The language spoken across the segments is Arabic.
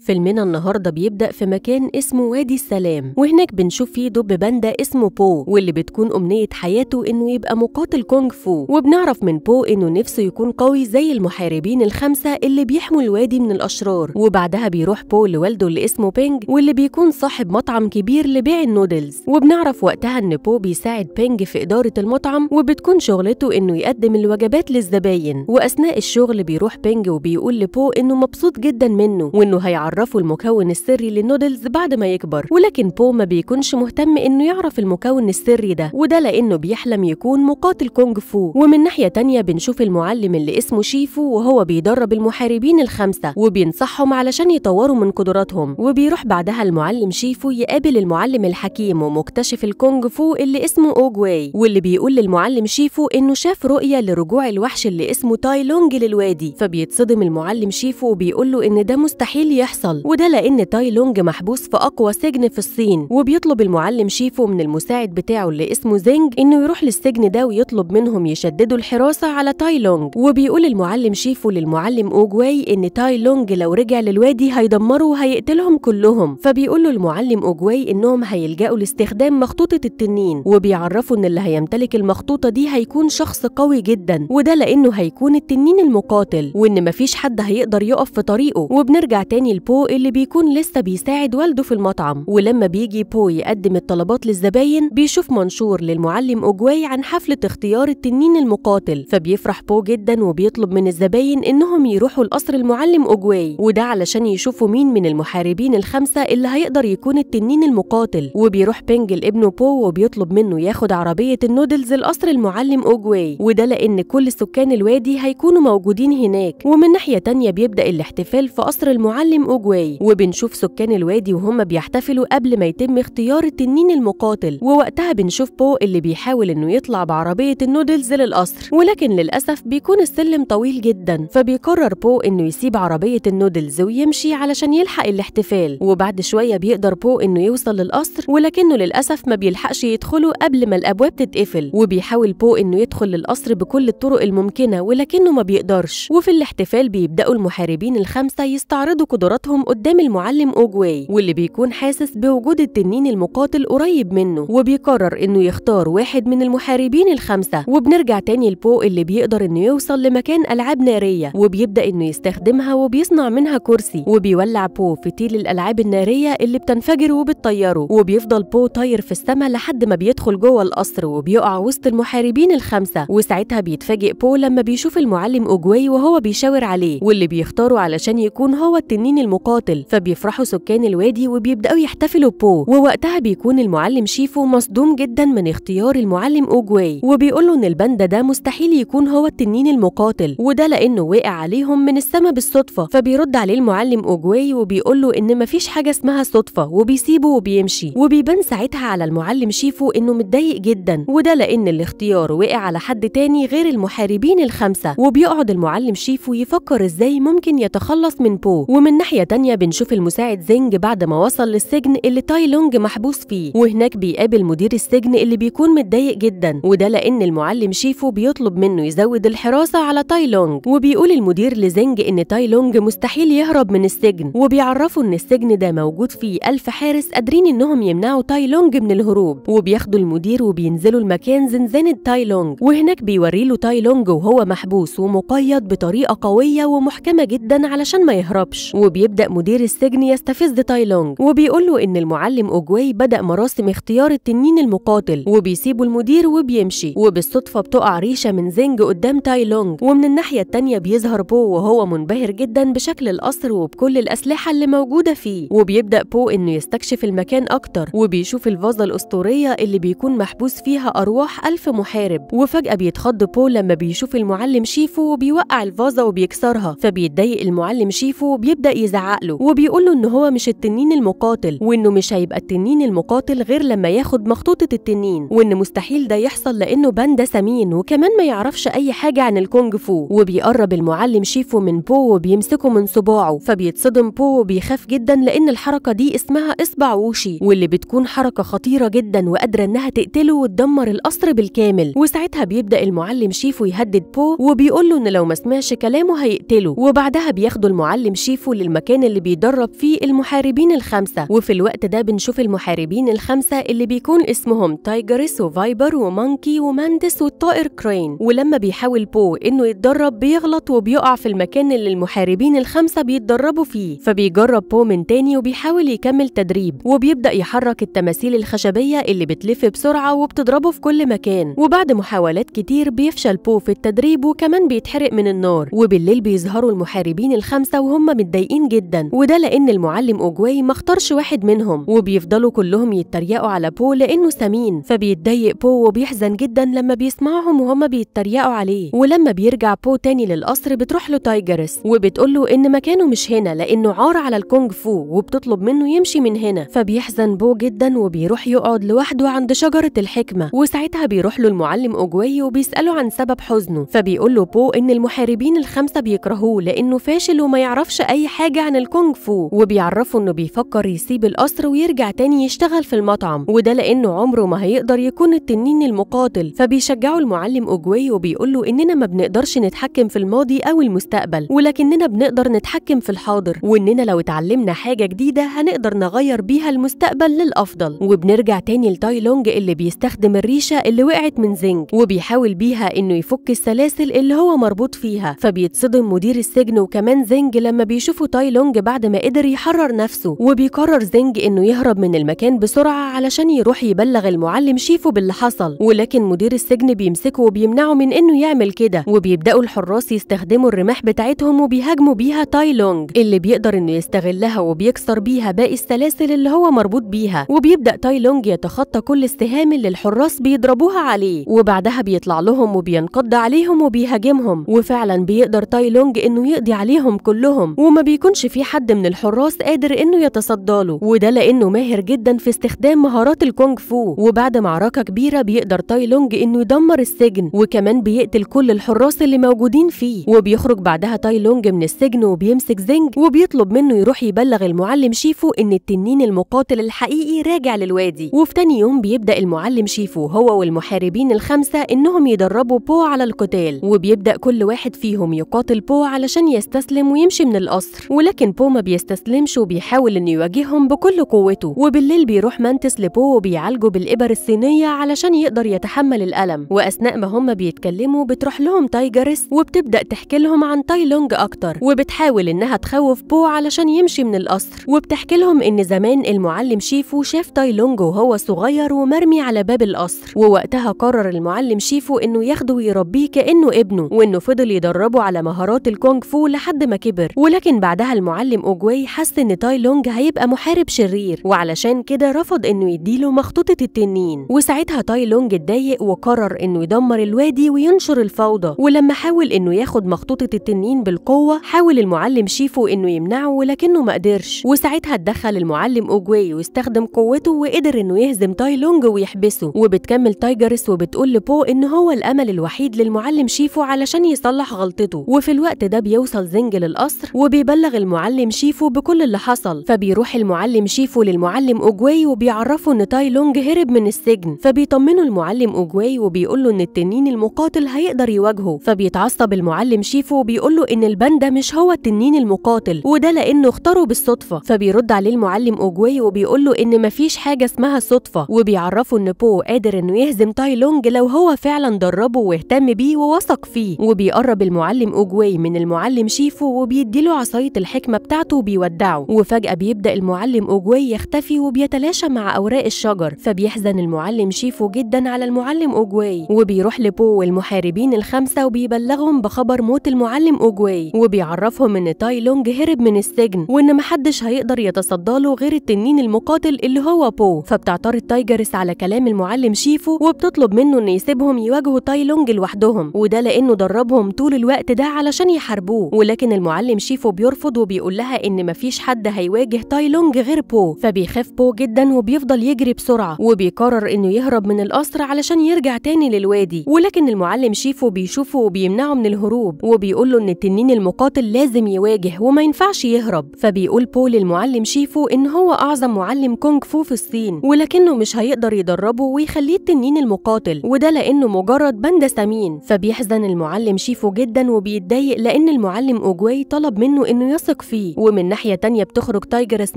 فيلمنا النهاردة بيبدأ في مكان اسمه وادي السلام وهناك بنشوف فيه دب باندا اسمه بو واللي بتكون أمنية حياته إنه يبقى مقاتل كونغ فو وبنعرف من بو إنه نفسه يكون قوي زي المحاربين الخمسة اللي بيحموا الوادي من الأشرار وبعدها بيروح بو لوالده اللي اسمه بينج واللي بيكون صاحب مطعم كبير لبيع النودلز وبنعرف وقتها إن بو بيساعد بينج في إدارة المطعم وبتكون شغلته إنه يقدم الوجبات للزباين وأثناء الشغل بيروح بينج وبيقول لبو إنه مبسوط جدا منه وإنه هي هيعرفوا المكون السري للنودلز بعد ما يكبر ولكن بو ما بيكونش مهتم انه يعرف المكون السري ده وده لانه بيحلم يكون مقاتل كونغ فو ومن ناحيه تانية بنشوف المعلم اللي اسمه شيفو وهو بيدرب المحاربين الخمسه وبينصحهم علشان يطوروا من قدراتهم وبيروح بعدها المعلم شيفو يقابل المعلم الحكيم ومكتشف الكونغ فو اللي اسمه اوجواي واللي بيقول للمعلم شيفو انه شاف رؤيه لرجوع الوحش اللي اسمه تايلونج للوادي فبيتصدم المعلم شيفو وبيقول له ان ده مستحيل يحصل بيحصل وده لأن تاي لونج محبوس في أقوى سجن في الصين وبيطلب المعلم شيفو من المساعد بتاعه اللي اسمه زينج إنه يروح للسجن ده ويطلب منهم يشددوا الحراسة على تاي لونج وبيقول المعلم شيفو للمعلم أوجواي إن تاي لونج لو رجع للوادي هيدمره وهيقتلهم كلهم فبيقول له المعلم أوجواي إنهم هيلجأوا لاستخدام مخطوطة التنين وبيعرفوا إن اللي هيمتلك المخطوطة دي هيكون شخص قوي جدا وده لأنه هيكون التنين المقاتل وإن مفيش حد هيقدر يقف في طريقه وبنرجع تاني البو بو اللي بيكون لسه بيساعد والده في المطعم ولما بيجي بو يقدم الطلبات للزباين بيشوف منشور للمعلم أوجواي عن حفلة اختيار التنين المقاتل فبيفرح بو جدا وبيطلب من الزباين إنهم يروحوا لقصر المعلم أوجواي وده علشان يشوفوا مين من المحاربين الخمسة اللي هيقدر يكون التنين المقاتل وبيروح بينج لابنه بو وبيطلب منه ياخد عربية النودلز لقصر المعلم أوجواي وده لأن كل سكان الوادي هيكونوا موجودين هناك ومن ناحية تانية بيبدأ الاحتفال في قصر المعلم أوجواي وبنشوف سكان الوادي وهم بيحتفلوا قبل ما يتم اختيار التنين المقاتل ووقتها بنشوف بو اللي بيحاول إنه يطلع بعربية النودلز للقصر ولكن للأسف بيكون السلم طويل جدا فبيقرر بو إنه يسيب عربية النودلز ويمشي علشان يلحق الاحتفال وبعد شوية بيقدر بو إنه يوصل للقصر ولكنه للأسف ما بيلحقش يدخله قبل ما الأبواب تتقفل وبيحاول بو إنه يدخل للقصر بكل الطرق الممكنة ولكنه ما بيقدرش وفي الاحتفال بيبدأوا المحاربين الخمسة يستعرضوا قدرات تصوراتهم قدام المعلم أوجواي واللي بيكون حاسس بوجود التنين المقاتل قريب منه وبيقرر إنه يختار واحد من المحاربين الخمسة وبنرجع تاني لبو اللي بيقدر إنه يوصل لمكان ألعاب نارية وبيبدأ إنه يستخدمها وبيصنع منها كرسي وبيولع بو فتيل الألعاب النارية اللي بتنفجر وبتطيره وبيفضل بو طاير في السماء لحد ما بيدخل جوه القصر وبيقع وسط المحاربين الخمسة وساعتها بيتفاجئ بو لما بيشوف المعلم أوجواي وهو بيشاور عليه واللي بيختاره علشان يكون هو التنين المقاتل فبيفرحوا سكان الوادي وبيبداوا يحتفلوا ببو ووقتها بيكون المعلم شيفو مصدوم جدا من اختيار المعلم اوجواي وبيقول له ان الباندا ده مستحيل يكون هو التنين المقاتل وده لانه وقع عليهم من السما بالصدفه فبيرد عليه المعلم اوجواي وبيقول له ان مفيش حاجه اسمها صدفه وبيسيبه وبيمشي وبيبان ساعتها على المعلم شيفو انه متضايق جدا وده لان الاختيار وقع على حد تاني غير المحاربين الخمسه وبيقعد المعلم شيفو يفكر ازاي ممكن يتخلص من بو ومن ناحيه ناحية تانية بنشوف المساعد زينج بعد ما وصل للسجن اللي تاي لونج محبوس فيه وهناك بيقابل مدير السجن اللي بيكون متضايق جدا وده لأن المعلم شيفو بيطلب منه يزود الحراسة على تاي لونج وبيقول المدير لزينج إن تاي لونج مستحيل يهرب من السجن وبيعرفه إن السجن ده موجود فيه ألف حارس قادرين إنهم يمنعوا تاي لونج من الهروب وبياخدوا المدير وبينزلوا المكان زنزانة تاي لونج وهناك بيوريله تاي لونج وهو محبوس ومقيد بطريقة قوية ومحكمة جدا علشان ما يهربش وبي بيبدأ مدير السجن يستفز تاي لونج وبيقول له إن المعلم أوجواي بدأ مراسم اختيار التنين المقاتل وبيسيبه المدير وبيمشي وبالصدفة بتقع ريشة من زنج قدام تاي لونج ومن الناحية التانية بيظهر بو وهو منبهر جدا بشكل القصر وبكل الأسلحة اللي موجودة فيه وبيبدأ بو إنه يستكشف المكان أكتر وبيشوف الفازة الأسطورية اللي بيكون محبوس فيها أرواح ألف محارب وفجأة بيتخض بو لما بيشوف المعلم شيفو وبيوقع الفازة وبيكسرها فبيتضايق المعلم شيفو وبيبدأ بيزعق له وبيقول له ان هو مش التنين المقاتل وانه مش هيبقى التنين المقاتل غير لما ياخد مخطوطه التنين وان مستحيل ده يحصل لانه باندا سمين وكمان ما يعرفش اي حاجه عن الكونج فو وبيقرب المعلم شيفو من بو وبيمسكه من صباعه فبيتصدم بو وبيخاف جدا لان الحركه دي اسمها اصبع ووشي واللي بتكون حركه خطيره جدا وقادره انها تقتله وتدمر القصر بالكامل وساعتها بيبدا المعلم شيفو يهدد بو وبيقول له ان لو ما سمعش كلامه هيقتله وبعدها بياخدوا المعلم شيفو للم المكان اللي بيدرب فيه المحاربين الخمسة وفي الوقت ده بنشوف المحاربين الخمسة اللي بيكون اسمهم تايجرس وفايبر ومانكي وماندس والطائر كرين ولما بيحاول بو إنه يتدرب بيغلط وبيقع في المكان اللي المحاربين الخمسة بيتدربوا فيه فبيجرب بو من تاني وبيحاول يكمل تدريب وبيبدأ يحرك التماثيل الخشبية اللي بتلف بسرعة وبتضربه في كل مكان وبعد محاولات كتير بيفشل بو في التدريب وكمان بيتحرق من النار وبالليل بيظهروا المحاربين الخمسة وهم متضايقين جدا وده لان المعلم اوجواي ما اختارش واحد منهم وبيفضلوا كلهم يتريقوا على بو لانه سمين فبيتضايق بو وبيحزن جدا لما بيسمعهم وهما بيتريقوا عليه ولما بيرجع بو تاني للقصر بتروح له تايجرس وبتقول له ان مكانه مش هنا لانه عار على الكونج فو وبتطلب منه يمشي من هنا فبيحزن بو جدا وبيروح يقعد لوحده عند شجره الحكمه وساعتها بيروح له المعلم اوجواي وبيساله عن سبب حزنه فبيقول له بو ان المحاربين الخمسه بيكرهوه لانه فاشل وما يعرفش اي حاجه عن الكونغ فو وبيعرفه انه بيفكر يسيب القصر ويرجع تاني يشتغل في المطعم وده لانه عمره ما هيقدر يكون التنين المقاتل فبيشجعه المعلم اوجوي وبيقول له اننا ما بنقدرش نتحكم في الماضي او المستقبل ولكننا بنقدر نتحكم في الحاضر واننا لو اتعلمنا حاجه جديده هنقدر نغير بيها المستقبل للافضل وبنرجع تاني لتاي لونج اللي بيستخدم الريشه اللي وقعت من زنج وبيحاول بيها انه يفك السلاسل اللي هو مربوط فيها فبيتصدم مدير السجن وكمان زنج لما بيشوفوا تاي تاي لونج بعد ما قدر يحرر نفسه وبيقرر زينج انه يهرب من المكان بسرعه علشان يروح يبلغ المعلم شيفو باللي حصل ولكن مدير السجن بيمسكه وبيمنعه من انه يعمل كده وبيبداوا الحراس يستخدموا الرماح بتاعتهم وبيهاجموا بيها تاي لونج اللي بيقدر انه يستغلها وبيكسر بيها باقي السلاسل اللي هو مربوط بيها وبيبدا تاي لونج يتخطى كل السهام اللي الحراس بيضربوها عليه وبعدها بيطلع لهم وبينقض عليهم وبيهاجمهم وفعلا بيقدر تاي لونج انه يقضي عليهم كلهم وما بيكونش كانش في حد من الحراس قادر انه يتصدى له وده لانه ماهر جدا في استخدام مهارات الكونغ فو وبعد معركه كبيره بيقدر تاي لونج انه يدمر السجن وكمان بيقتل كل الحراس اللي موجودين فيه وبيخرج بعدها تاي لونج من السجن وبيمسك زنج وبيطلب منه يروح يبلغ المعلم شيفو ان التنين المقاتل الحقيقي راجع للوادي وفي تاني يوم بيبدا المعلم شيفو هو والمحاربين الخمسه انهم يدربوا بو على القتال وبيبدا كل واحد فيهم يقاتل بو علشان يستسلم ويمشي من القصر ولكن بو ما بيستسلمش وبيحاول إنه يواجههم بكل قوته وبالليل بيروح مانتس لبو وبيعالجه بالإبر الصينية علشان يقدر يتحمل الألم وأثناء ما هم بيتكلموا بتروح لهم تايجرس وبتبدأ تحكي لهم عن تاي لونج أكتر وبتحاول إنها تخوف بو علشان يمشي من القصر وبتحكي لهم إن زمان المعلم شيفو شاف تاي لونج وهو صغير ومرمي على باب القصر ووقتها قرر المعلم شيفو إنه ياخده ويربيه كأنه ابنه وإنه فضل يدربه على مهارات الكونغ فو لحد ما كبر ولكن بعدها المعلم أوجواي حس إن تاي لونج هيبقى محارب شرير وعلشان كده رفض إنه يديله مخطوطة التنين وساعتها تاي لونج اتضايق وقرر إنه يدمر الوادي وينشر الفوضى ولما حاول إنه ياخد مخطوطة التنين بالقوة حاول المعلم شيفو إنه يمنعه ولكنه ما قدرش وساعتها اتدخل المعلم أوجواي واستخدم قوته وقدر إنه يهزم تاي لونج ويحبسه وبتكمل تايجرس وبتقول لبو إن هو الأمل الوحيد للمعلم شيفو علشان يصلح غلطته وفي الوقت ده بيوصل زنج للقصر وبيبلغ المعلم شيفو بكل اللي حصل فبيروح المعلم شيفو للمعلم أوجواي وبيعرفه إن تاي لونج هرب من السجن فبيطمنه المعلم أوجواي وبيقول له إن التنين المقاتل هيقدر يواجهه فبيتعصب المعلم شيفو وبيقول له إن الباندا مش هو التنين المقاتل وده لأنه اختاره بالصدفة فبيرد عليه المعلم أوجواي وبيقول له إن مفيش حاجة اسمها صدفة وبيعرفه إن بو قادر إنه يهزم تاي لونج لو هو فعلا دربه واهتم بيه ووثق فيه وبيقرب المعلم أوجواي من المعلم شيفو وبيديله عصاية الحكمة بتاعته وبيودعه وفجأة بيبدأ المعلم أوجوي يختفي وبيتلاشى مع أوراق الشجر فبيحزن المعلم شيفو جدا على المعلم أوجوي وبيروح لبو والمحاربين الخمسة وبيبلغهم بخبر موت المعلم أوجوي وبيعرفهم إن تاي لونج هرب من السجن وإن محدش هيقدر يتصدى له غير التنين المقاتل اللي هو بو فبتعترض تايجرس على كلام المعلم شيفو وبتطلب منه إنه يسيبهم يواجهوا تاي لونج لوحدهم وده لأنه دربهم طول الوقت ده علشان يحاربوه ولكن المعلم شيفو بيرفض برضه بيقول لها إن مفيش حد هيواجه تاي لونج غير بو فبيخاف بو جدا وبيفضل يجري بسرعة وبيقرر إنه يهرب من القصر علشان يرجع تاني للوادي ولكن المعلم شيفو بيشوفه وبيمنعه من الهروب وبيقول له إن التنين المقاتل لازم يواجه وما ينفعش يهرب فبيقول بو للمعلم شيفو إن هو أعظم معلم كونغ فو في الصين ولكنه مش هيقدر يدربه ويخليه التنين المقاتل وده لأنه مجرد بند سمين فبيحزن المعلم شيفو جدا وبيتضايق لأن المعلم أوجواي طلب منه إنه يصل بتثق فيه ومن ناحية تانية بتخرج تايجرس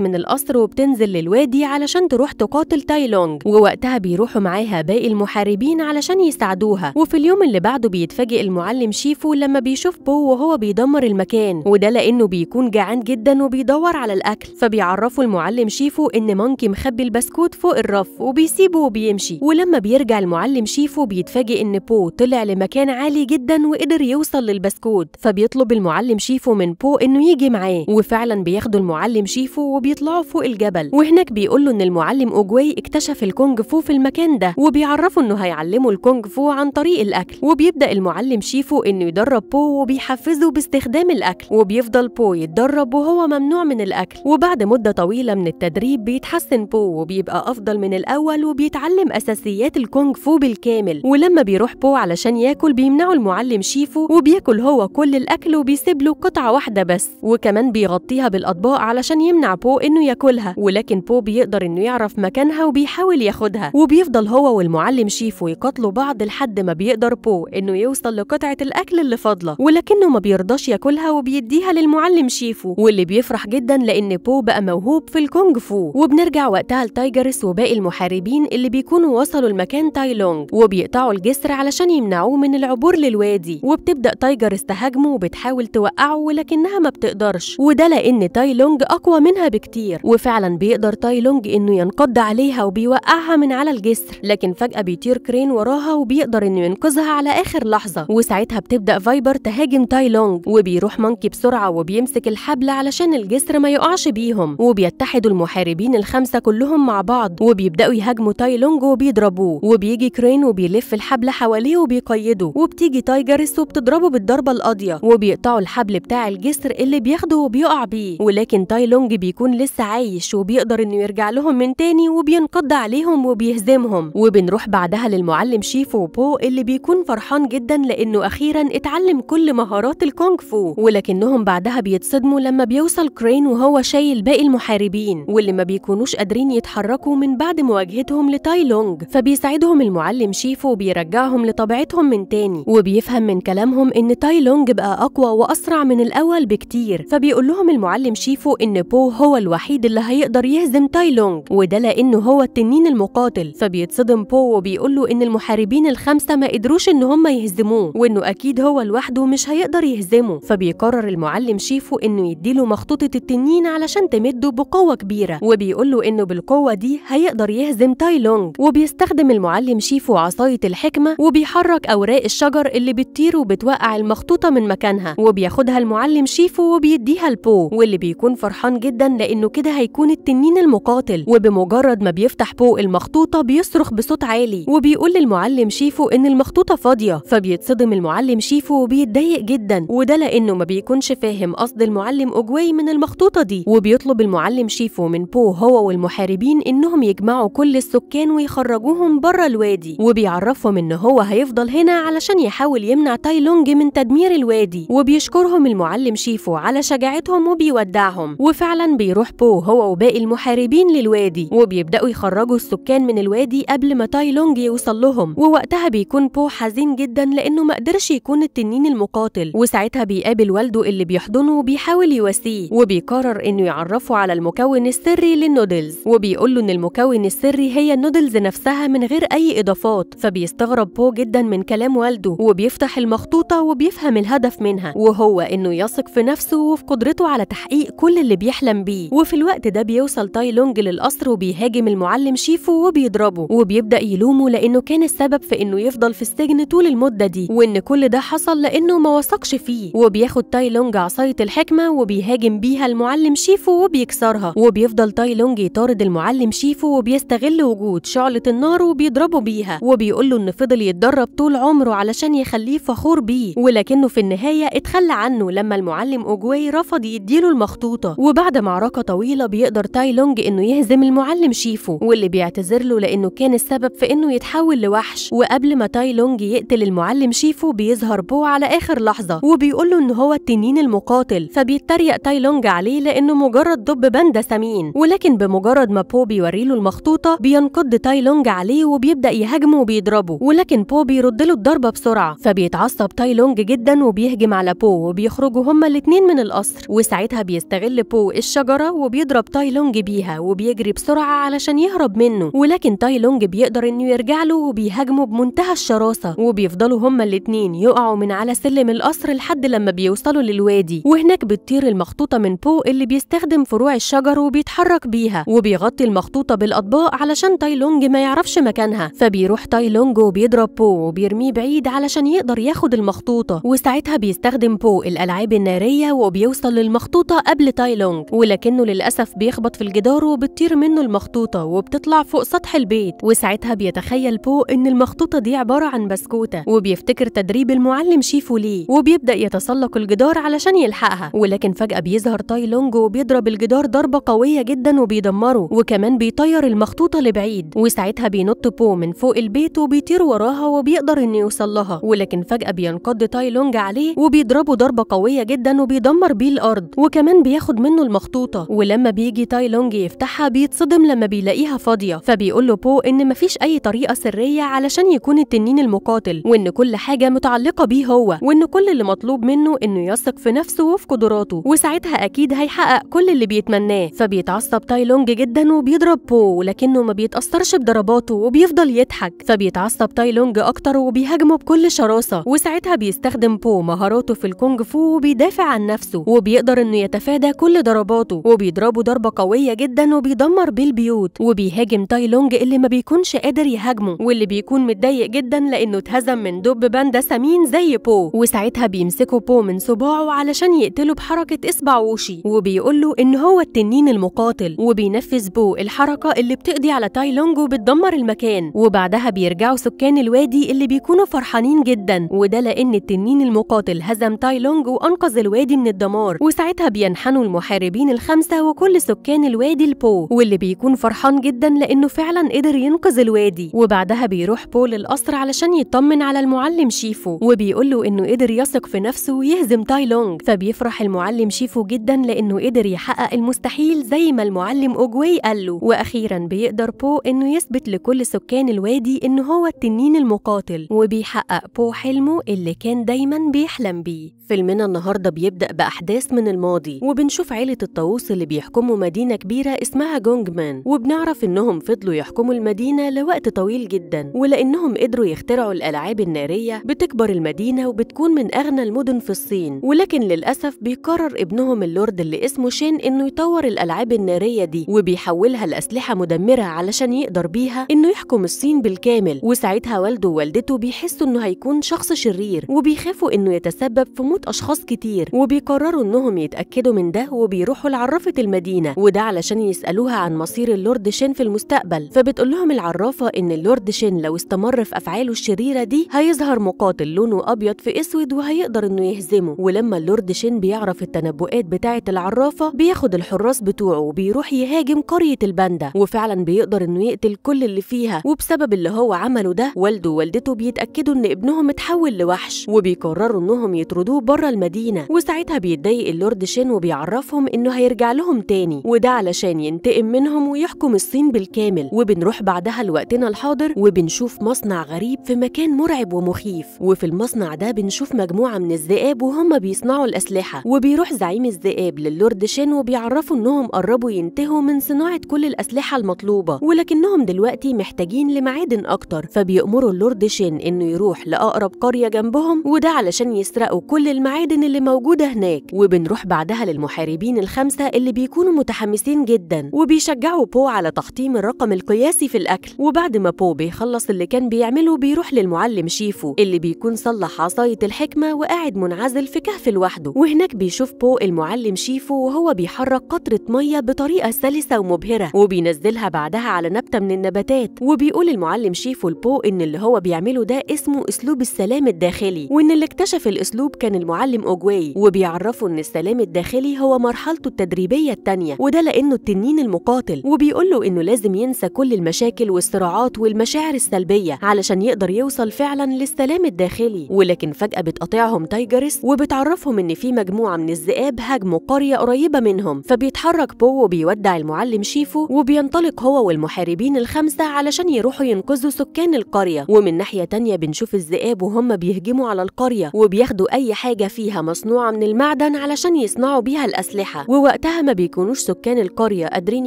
من القصر وبتنزل للوادي علشان تروح تقاتل تايلونج ووقتها بيروحوا معاها باقي المحاربين علشان يساعدوها وفي اليوم اللي بعده بيتفاجئ المعلم شيفو لما بيشوف بو وهو بيدمر المكان وده لأنه بيكون جعان جدا وبيدور على الأكل فبيعرفوا المعلم شيفو إن مانكي مخبي البسكوت فوق الرف وبيسيبه وبيمشي ولما بيرجع المعلم شيفو بيتفاجئ إن بو طلع لمكان عالي جدا وقدر يوصل للبسكوت فبيطلب المعلم شيفو من بو إنه يجي معاه معاه وفعلا بياخدوا المعلم شيفو وبيطلعوا فوق الجبل وهناك بيقول له ان المعلم اوجواي اكتشف الكونج فو في المكان ده وبيعرفه انه هيعلمه الكونج فو عن طريق الاكل وبيبدا المعلم شيفو انه يدرب بو وبيحفزه باستخدام الاكل وبيفضل بو يتدرب وهو ممنوع من الاكل وبعد مده طويله من التدريب بيتحسن بو وبيبقى افضل من الاول وبيتعلم اساسيات الكونج فو بالكامل ولما بيروح بو علشان ياكل بيمنعه المعلم شيفو وبياكل هو كل الاكل وبيسيب له قطعه واحده بس وكمان كمان بيغطيها بالاطباق علشان يمنع بو انه ياكلها ولكن بو بيقدر انه يعرف مكانها وبيحاول ياخدها وبيفضل هو والمعلم شيفو يقاتلوا بعض لحد ما بيقدر بو انه يوصل لقطعه الاكل اللي فاضله ولكنه ما بيرضاش ياكلها وبيديها للمعلم شيفو واللي بيفرح جدا لان بو بقى موهوب في الكونغ فو وبنرجع وقتها لتايجرس وباقي المحاربين اللي بيكونوا وصلوا لمكان تايلونج وبيقطعوا الجسر علشان يمنعوه من العبور للوادي وبتبدا تايجرس تهاجمه وبتحاول توقعه ولكنها ما بتقدرش النقاش وده لأن تاي لونج أقوى منها بكتير وفعلا بيقدر تاي لونج إنه ينقض عليها وبيوقعها من على الجسر لكن فجأة بيطير كرين وراها وبيقدر إنه ينقذها على آخر لحظة وساعتها بتبدأ فايبر تهاجم تاي لونج وبيروح مانكي بسرعة وبيمسك الحبل علشان الجسر ما يقعش بيهم وبيتحدوا المحاربين الخمسة كلهم مع بعض وبيبدأوا يهاجموا تاي لونج وبيضربوه وبيجي كرين وبيلف الحبل حواليه وبيقيده وبتيجي تايجرس وبتضربه بالضربة القاضية وبيقطعوا الحبل بتاع الجسر اللي بياخده برضه وبيقع بيه ولكن تاي لونج بيكون لسه عايش وبيقدر انه يرجع لهم من تاني وبينقض عليهم وبيهزمهم وبنروح بعدها للمعلم شيفو وبو اللي بيكون فرحان جدا لانه اخيرا اتعلم كل مهارات الكونغ فو ولكنهم بعدها بيتصدموا لما بيوصل كرين وهو شايل باقي المحاربين واللي ما بيكونوش قادرين يتحركوا من بعد مواجهتهم لتاي لونج فبيساعدهم المعلم شيفو وبيرجعهم لطبيعتهم من تاني وبيفهم من كلامهم ان تاي لونج بقى اقوى واسرع من الاول بكتير فبيقول لهم المعلم شيفو إن بو هو الوحيد اللي هيقدر يهزم تايلونج وده لأنه هو التنين المقاتل فبيتصدم بو وبيقول له إن المحاربين الخمسة ما قدروش إن هم يهزموه وإنه أكيد هو لوحده مش هيقدر يهزمه فبيقرر المعلم شيفو إنه يديله مخطوطة التنين علشان تمده بقوة كبيرة وبيقول له إنه بالقوة دي هيقدر يهزم تايلونج وبيستخدم المعلم شيفو عصاية الحكمة وبيحرك أوراق الشجر اللي بتطير وبتوقع المخطوطة من مكانها وبياخدها المعلم شيفو وبيدي بيديها لبو واللي بيكون فرحان جدا لأنه كده هيكون التنين المقاتل وبمجرد ما بيفتح بو المخطوطة بيصرخ بصوت عالي وبيقول للمعلم شيفو إن المخطوطة فاضية فبيتصدم المعلم شيفو وبيتضايق جدا وده لأنه ما بيكونش فاهم قصد المعلم أوجواي من المخطوطة دي وبيطلب المعلم شيفو من بو هو والمحاربين إنهم يجمعوا كل السكان ويخرجوهم بره الوادي وبيعرفهم إن هو هيفضل هنا علشان يحاول يمنع تاي لونج من تدمير الوادي وبيشكرهم المعلم شيفو علشان شجعتهم وبيودعهم وفعلا بيروح بو هو وباقي المحاربين للوادي وبيبداوا يخرجوا السكان من الوادي قبل ما تاي لونج يوصل لهم ووقتها بيكون بو حزين جدا لانه ما قدرش يكون التنين المقاتل وساعتها بيقابل والده اللي بيحضنه وبيحاول يواسيه وبيقرر انه يعرفه على المكون السري للنودلز وبيقول له ان المكون السري هي النودلز نفسها من غير اي اضافات فبيستغرب بو جدا من كلام والده وبيفتح المخطوطه وبيفهم الهدف منها وهو انه يثق في نفسه وفي في قدرته على تحقيق كل اللي بيحلم بيه وفي الوقت ده بيوصل تاي لونج للقصر وبيهاجم المعلم شيفو وبيضربه وبيبدأ يلومه لأنه كان السبب في إنه يفضل في السجن طول المدة دي وإن كل ده حصل لأنه ما وثقش فيه وبياخد تاي لونج عصاية الحكمة وبيهاجم بيها المعلم شيفو وبيكسرها وبيفضل تاي لونج يطارد المعلم شيفو وبيستغل وجود شعلة النار وبيضربه بيها وبيقول له إن فضل يتدرب طول عمره علشان يخليه فخور بيه ولكنه في النهاية اتخلى عنه لما المعلم أوجواي رفض يديله المخطوطة وبعد معركة طويلة بيقدر تاي لونج إنه يهزم المعلم شيفو واللي بيعتذر له لأنه كان السبب في إنه يتحول لوحش وقبل ما تاي لونج يقتل المعلم شيفو بيظهر بو على آخر لحظة وبيقول له إن هو التنين المقاتل فبيتريق تاي لونج عليه لأنه مجرد دب باندا سمين ولكن بمجرد ما بو بيوري له المخطوطة بينقض تاي لونج عليه وبيبدأ يهاجمه وبيضربه ولكن بو بيرد له الضربة بسرعة فبيتعصب تاي لونج جدا وبيهجم على بو وبيخرجوا هما الاتنين من القصر القصر وساعتها بيستغل بو الشجرة وبيضرب تاي لونج بيها وبيجري بسرعة علشان يهرب منه ولكن تاي لونج بيقدر إنه يرجع له وبيهاجمه بمنتهى الشراسة وبيفضلوا هما الاتنين يقعوا من على سلم القصر لحد لما بيوصلوا للوادي وهناك بتطير المخطوطة من بو اللي بيستخدم فروع الشجر وبيتحرك بيها وبيغطي المخطوطة بالأطباق علشان تاي لونج ما يعرفش مكانها فبيروح تاي لونج وبيضرب بو وبيرميه بعيد علشان يقدر ياخد المخطوطة وساعتها بيستخدم بو الألعاب النارية وبيوصل بيوصل للمخطوطة قبل تاي لونج ولكنه للأسف بيخبط في الجدار وبتطير منه المخطوطة وبتطلع فوق سطح البيت وساعتها بيتخيل بو إن المخطوطة دي عبارة عن بسكوتة وبيفتكر تدريب المعلم شيفو ليه وبيبدأ يتسلق الجدار علشان يلحقها ولكن فجأة بيظهر تاي لونج وبيضرب الجدار ضربة قوية جدا وبيدمره وكمان بيطير المخطوطة لبعيد وساعتها بينط بو من فوق البيت وبيطير وراها وبيقدر إنه يوصل لها ولكن فجأة بينقض تاي لونج عليه وبيضربه ضربة قوية جدا وبيدمر بيه الارض وكمان بياخد منه المخطوطه ولما بيجي تاي لونج يفتحها بيتصدم لما بيلاقيها فاضيه فبيقول له بو ان مفيش اي طريقه سريه علشان يكون التنين المقاتل وان كل حاجه متعلقه بيه هو وان كل اللي مطلوب منه انه يثق في نفسه وفي قدراته وساعتها اكيد هيحقق كل اللي بيتمناه فبيتعصب تاي لونج جدا وبيضرب بو لكنه ما بيتاثرش بضرباته وبيفضل يضحك فبيتعصب تاي لونج اكتر وبيهاجمه بكل شراسه وساعتها بيستخدم بو مهاراته في الكونج فو وبيدافع عن نفسه وبيقدر إنه يتفادى كل ضرباته وبيضربه ضربة قوية جدا وبيدمر بيه البيوت وبيهاجم تاي لونج اللي ما بيكونش قادر يهاجمه واللي بيكون متضايق جدا لأنه اتهزم من دب باندا سمين زي بو وساعتها بيمسكوا بو من صباعه علشان يقتله بحركة إصبع ووشي وبيقول له إن هو التنين المقاتل وبينفذ بو الحركة اللي بتقضي على تاي لونج وبتدمر المكان وبعدها بيرجعوا سكان الوادي اللي بيكونوا فرحانين جدا وده لأن التنين المقاتل هزم تاي لونج وأنقذ الوادي من الدمار الدمار وساعتها بينحنوا المحاربين الخمسة وكل سكان الوادي لبو واللي بيكون فرحان جدا لأنه فعلا قدر ينقذ الوادي وبعدها بيروح بو للقصر علشان يطمن على المعلم شيفو وبيقول له إنه قدر يثق في نفسه ويهزم تاي لونج فبيفرح المعلم شيفو جدا لأنه قدر يحقق المستحيل زي ما المعلم أوجوي قال له وأخيرا بيقدر بو إنه يثبت لكل سكان الوادي إن هو التنين المقاتل وبيحقق بو حلمه اللي كان دايما بيحلم بيه فيلمنا النهارده بيبدأ بأحداث من الماضي وبنشوف عيلة الطاووس اللي بيحكموا مدينة كبيرة اسمها جونجمان وبنعرف إنهم فضلوا يحكموا المدينة لوقت طويل جدا ولأنهم قدروا يخترعوا الألعاب النارية بتكبر المدينة وبتكون من أغنى المدن في الصين ولكن للأسف بيقرر ابنهم اللورد اللي اسمه شين إنه يطور الألعاب النارية دي وبيحولها لأسلحة مدمرة علشان يقدر بيها إنه يحكم الصين بالكامل وساعتها والده ووالدته بيحسوا إنه هيكون شخص شرير وبيخافوا إنه يتسبب في بيموت أشخاص كتير وبيقرروا إنهم يتأكدوا من ده وبيروحوا لعرافة المدينة وده علشان يسألوها عن مصير اللورد شين في المستقبل فبتقول لهم العرافة إن اللورد شين لو استمر في أفعاله الشريرة دي هيظهر مقاتل لونه أبيض في أسود وهيقدر إنه يهزمه ولما اللورد شين بيعرف التنبؤات بتاعة العرافة بياخد الحراس بتوعه وبيروح يهاجم قرية الباندا وفعلا بيقدر إنه يقتل كل اللي فيها وبسبب اللي هو عمله ده والده ووالدته بيتأكدوا إن ابنهم اتحول لوحش وبيقرروا إنهم يطردوه بره المدينه وساعتها بيتضايق اللورد شين وبيعرفهم انه هيرجع لهم تاني وده علشان ينتقم منهم ويحكم الصين بالكامل وبنروح بعدها لوقتنا الحاضر وبنشوف مصنع غريب في مكان مرعب ومخيف وفي المصنع ده بنشوف مجموعه من الذئاب وهم بيصنعوا الاسلحه وبيروح زعيم الذئاب للورد شين وبيعرفوا انهم قربوا ينتهوا من صناعه كل الاسلحه المطلوبه ولكنهم دلوقتي محتاجين لمعادن اكتر فبيأمروا اللورد شين انه يروح لاقرب قريه جنبهم وده علشان يسرقوا كل للمعادن اللي موجودة هناك وبنروح بعدها للمحاربين الخمسة اللي بيكونوا متحمسين جدا وبيشجعوا بو على تحطيم الرقم القياسي في الأكل وبعد ما بو بيخلص اللي كان بيعمله بيروح للمعلم شيفو اللي بيكون صلح عصاية الحكمة وقاعد منعزل في كهف لوحده وهناك بيشوف بو المعلم شيفو وهو بيحرك قطرة مية بطريقة سلسة ومبهرة وبينزلها بعدها على نبتة من النباتات وبيقول المعلم شيفو لبو إن اللي هو بيعمله ده اسمه أسلوب السلام الداخلي وإن اللي اكتشف الأسلوب كان المعلم أوجواي وبيعرفه إن السلام الداخلي هو مرحلته التدريبية التانية وده لأنه التنين المقاتل وبيقول له إنه لازم ينسى كل المشاكل والصراعات والمشاعر السلبية علشان يقدر يوصل فعلا للسلام الداخلي ولكن فجأة بتقاطعهم تايجرس وبتعرفهم إن في مجموعة من الذئاب هاجموا قرية قريبة منهم فبيتحرك بو وبيودع المعلم شيفو وبينطلق هو والمحاربين الخمسة علشان يروحوا ينقذوا سكان القرية ومن ناحية تانية بنشوف الذئاب وهم بيهجموا على القرية وبياخدوا أي حاجة حاجة فيها مصنوعة من المعدن علشان يصنعوا بيها الأسلحة ووقتها ما بيكونوش سكان القرية قادرين